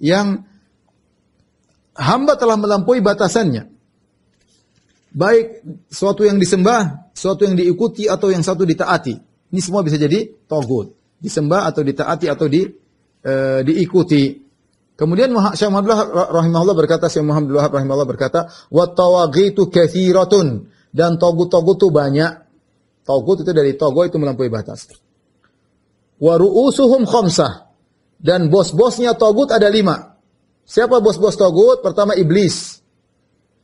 yang hamba telah melampaui batasannya Baik suatu yang disembah, suatu yang diikuti atau yang satu ditaati. Ini semua bisa jadi togut. Disembah atau ditaati atau di e, diikuti. Kemudian Syekh Muhammad rahimahullah berkata, Syekh Muhammad rahimahullah berkata, "Wa tawaghitu katsiratun." Dan togut-togut itu banyak. Togut itu dari togo itu melampaui batas. Wa ru'usuhum khamsah. Dan bos-bosnya togut ada lima. Siapa bos-bos togut? Pertama iblis.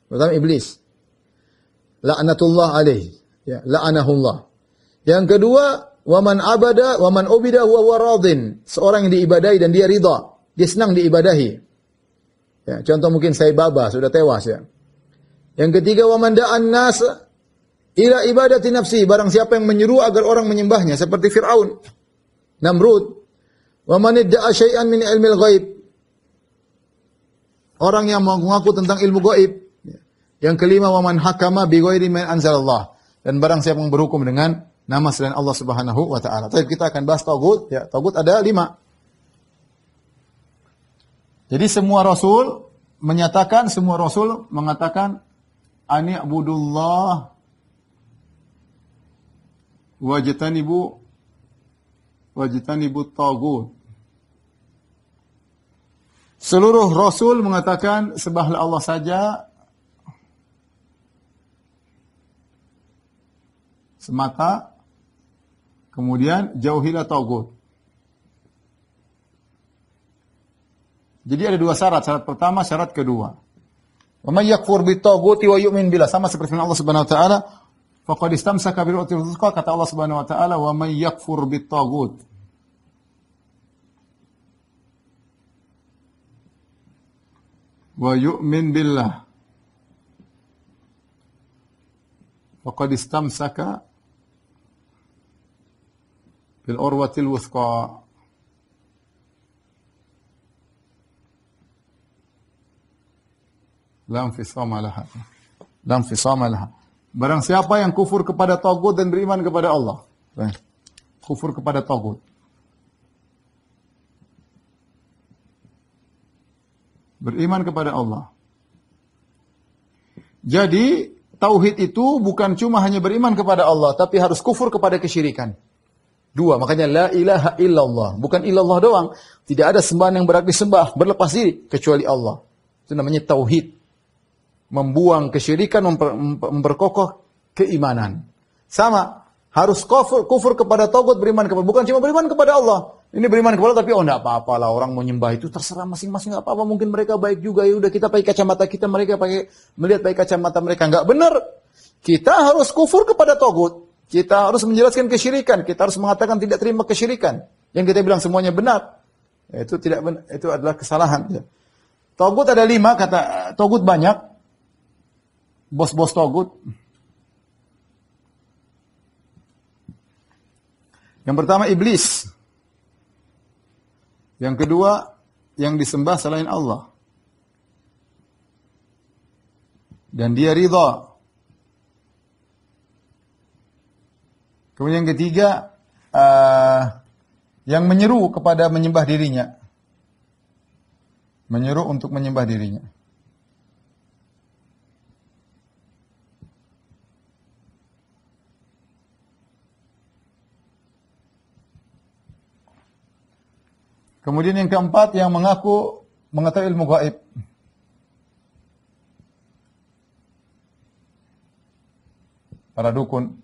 Pertama iblis. La'natullah alaihi. Ya, la'anahullah. Yang kedua, waman abada, waman ubida huwa waradin. Seorang yang diibadahi dan dia ridha. Dia senang diibadahi. Ya, contoh mungkin saya baba sudah tewas ya. Yang ketiga, waman da'an nas ila ibadati nafsi. Barang siapa yang menyeru agar orang menyembahnya seperti Firaun, Namrud, waman idda'a syai'an min ilmil ghaib. Orang yang mengaku tentang ilmu gaib, yang kelima waman hakama bi ghairi anzalallah dan barang siapa yang berhukum dengan nama selain Allah Subhanahu wa taala. Tapi kita akan bahas tagut ya. Tagut ada lima. Jadi semua rasul menyatakan semua rasul mengatakan ani abudullah wajtanibu wajtanibu tagut. Seluruh rasul mengatakan sembahlah Allah saja semata kemudian jauhilah taugut. Jadi ada dua syarat, syarat pertama, syarat kedua. Wa may yakfur taguti wa yu'min billah sama seperti Allah Subhanahu wa taala faqad istamsaka bil util kata Allah Subhanahu wa taala wa may yakfur bitagut wa yu'min billah faqad istamsaka bil urwatil wuthqa la infisama laha la infisama laha barang siapa yang kufur kepada tagut dan beriman kepada Allah kufur kepada tagut beriman kepada Allah jadi tauhid itu bukan cuma hanya beriman kepada Allah tapi harus kufur kepada kesyirikan Dua, makanya la ilaha illallah. Bukan illallah doang. Tidak ada sembahan yang berhak disembah, berlepas diri kecuali Allah. Itu namanya tauhid. Membuang kesyirikan, memper, memperkokoh keimanan. Sama, harus kufur, kufur kepada togut beriman kepada bukan cuma beriman kepada Allah. Ini beriman kepada Allah, tapi oh enggak apa-apa lah orang mau nyembah itu terserah masing-masing enggak apa-apa mungkin mereka baik juga ya udah kita pakai kacamata kita mereka pakai melihat pakai kacamata mereka enggak benar. Kita harus kufur kepada togut. Kita harus menjelaskan kesyirikan, kita harus mengatakan tidak terima kesyirikan. Yang kita bilang semuanya benar, itu tidak benar, itu adalah kesalahan. Ya. Togut ada lima, kata togut banyak. Bos-bos togut. Yang pertama iblis. Yang kedua yang disembah selain Allah. Dan dia ridha Kemudian yang ketiga, uh, yang menyeru kepada menyembah dirinya. Menyeru untuk menyembah dirinya. Kemudian yang keempat yang mengaku mengetahui ilmu gaib. Para dukun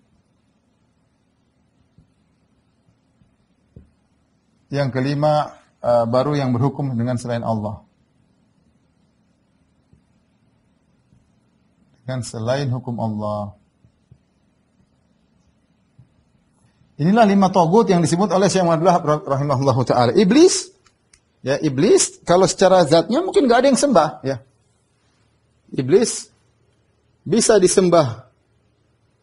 Yang kelima eh, baru yang berhukum dengan selain Allah. Dengan selain hukum Allah. Inilah lima togut yang disebut oleh Syekh Muhammad rahimahullah taala. Iblis, ya iblis kalau secara zatnya mungkin nggak ada yang sembah, ya. Iblis bisa disembah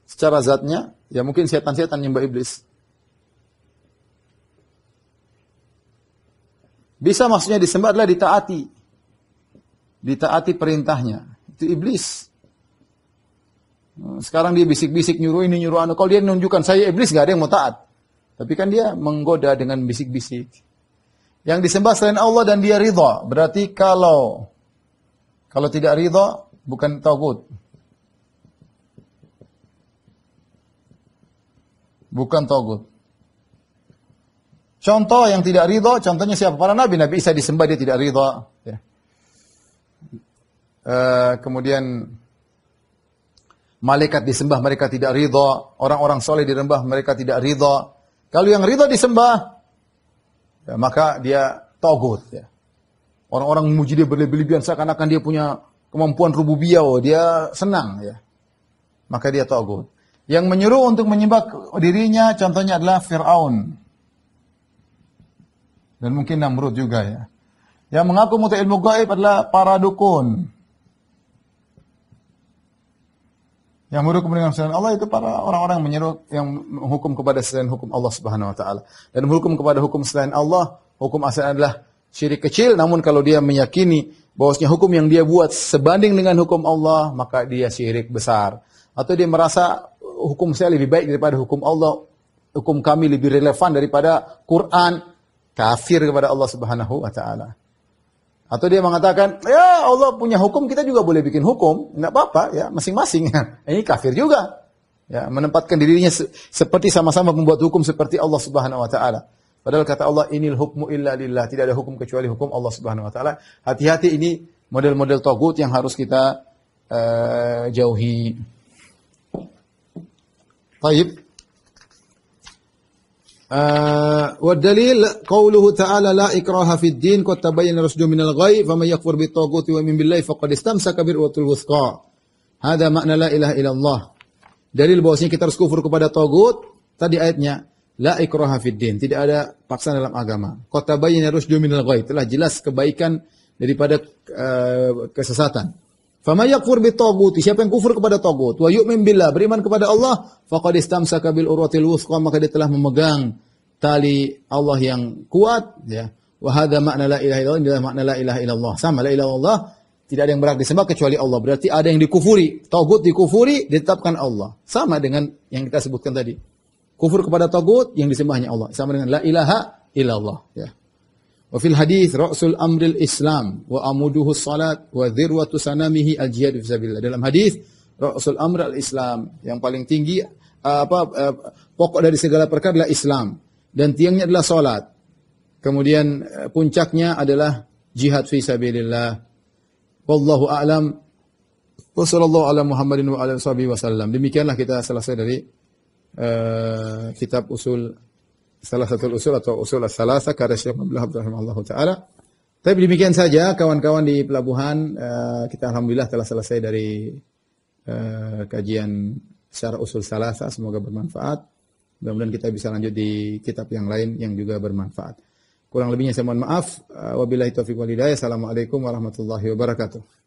secara zatnya, ya mungkin setan-setan nyembah iblis. Bisa maksudnya disembah adalah ditaati. Ditaati perintahnya. Itu iblis. Sekarang dia bisik-bisik nyuruh ini nyuruh anu. Kalau dia menunjukkan saya iblis nggak ada yang mau taat. Tapi kan dia menggoda dengan bisik-bisik. Yang disembah selain Allah dan dia ridha. Berarti kalau kalau tidak ridha bukan taubat. Bukan taubat. Contoh yang tidak ridho, contohnya siapa? Para nabi, Nabi Isa disembah dia tidak ridho. Ya. E, kemudian malaikat disembah mereka tidak ridho, orang-orang soleh dirembah mereka tidak ridho. Kalau yang ridho disembah, ya, maka dia togut. Ya. Orang-orang memuji dia berlebih-lebihan seakan-akan dia punya kemampuan rububiyah, oh, dia senang ya. Maka dia togut. Yang menyuruh untuk menyembah dirinya contohnya adalah Fir'aun. Dan mungkin Namrud juga ya. Yang mengaku muta ilmu gaib adalah para dukun. Yang merukun dengan selain Allah itu para orang-orang yang menyeru yang hukum kepada selain hukum Allah Subhanahu wa taala. Dan hukum kepada hukum selain Allah, hukum asal adalah syirik kecil namun kalau dia meyakini bahwasanya hukum yang dia buat sebanding dengan hukum Allah, maka dia syirik besar. Atau dia merasa hukum saya lebih baik daripada hukum Allah, hukum kami lebih relevan daripada Quran, kafir kepada Allah Subhanahu wa taala. Atau dia mengatakan, "Ya, Allah punya hukum, kita juga boleh bikin hukum." Enggak apa-apa ya, masing-masing. Ini kafir juga. Ya, menempatkan dirinya se seperti sama-sama membuat hukum seperti Allah Subhanahu wa taala. Padahal kata Allah, "Inil hukmu illa lillah." Tidak ada hukum kecuali hukum Allah Subhanahu wa taala. Hati-hati ini model-model togut yang harus kita uh, jauhi. Baik. wa dalil qauluhu ta'ala la ikraha fid din qad tabayyana rusdu min al-ghayb yakfur bi taghuti wa min billahi faqad istamsaka bil urwatul wuthqa. Hada makna la ilaha illallah. Dalil bahwasanya kita harus kufur kepada tagut tadi ayatnya la ikraha fid din tidak ada paksa dalam agama. Qad tabayyana rusdu min al telah jelas kebaikan daripada uh, kesesatan. Fama yakfur bitaguti, siapa yang kufur kepada tagut, wa yu'min billah, beriman kepada Allah, faqad istamsaka bil urwatil maka dia telah memegang tali Allah yang kuat, ya. Wa makna la ilaha illallah, inilah makna la ilaha illallah. Sama la ilaha illallah, tidak ada yang berhak disembah kecuali Allah. Berarti ada yang dikufuri, Togut dikufuri, ditetapkan Allah. Sama dengan yang kita sebutkan tadi. Kufur kepada tagut yang disembahnya Allah. Sama dengan la ilaha illallah, ya. Wa fil hadis ra'sul amril Islam wa amuduhu salat wa في sanamihi al jihad Dalam hadis ra'sul amr al Islam yang paling tinggi uh, apa uh, pokok dari segala perkara adalah Islam dan tiangnya adalah salat. Kemudian uh, puncaknya adalah jihad fi sabilillah Wallahu a'lam. Wa sallallahu ala Muhammadin wa ala sahbihi wasallam. Demikianlah kita selesai dari uh, kitab usul salah satu usul atau usul salasa karya Syekh Abdul Habib rahimahullah taala. Tapi demikian saja kawan-kawan di pelabuhan uh, kita alhamdulillah telah selesai dari uh, kajian secara usul salasa semoga bermanfaat. Mudah-mudahan kita bisa lanjut di kitab yang lain yang juga bermanfaat. Kurang lebihnya saya mohon maaf. Eh, wabillahi taufiq wal hidayah. Assalamualaikum warahmatullahi wabarakatuh.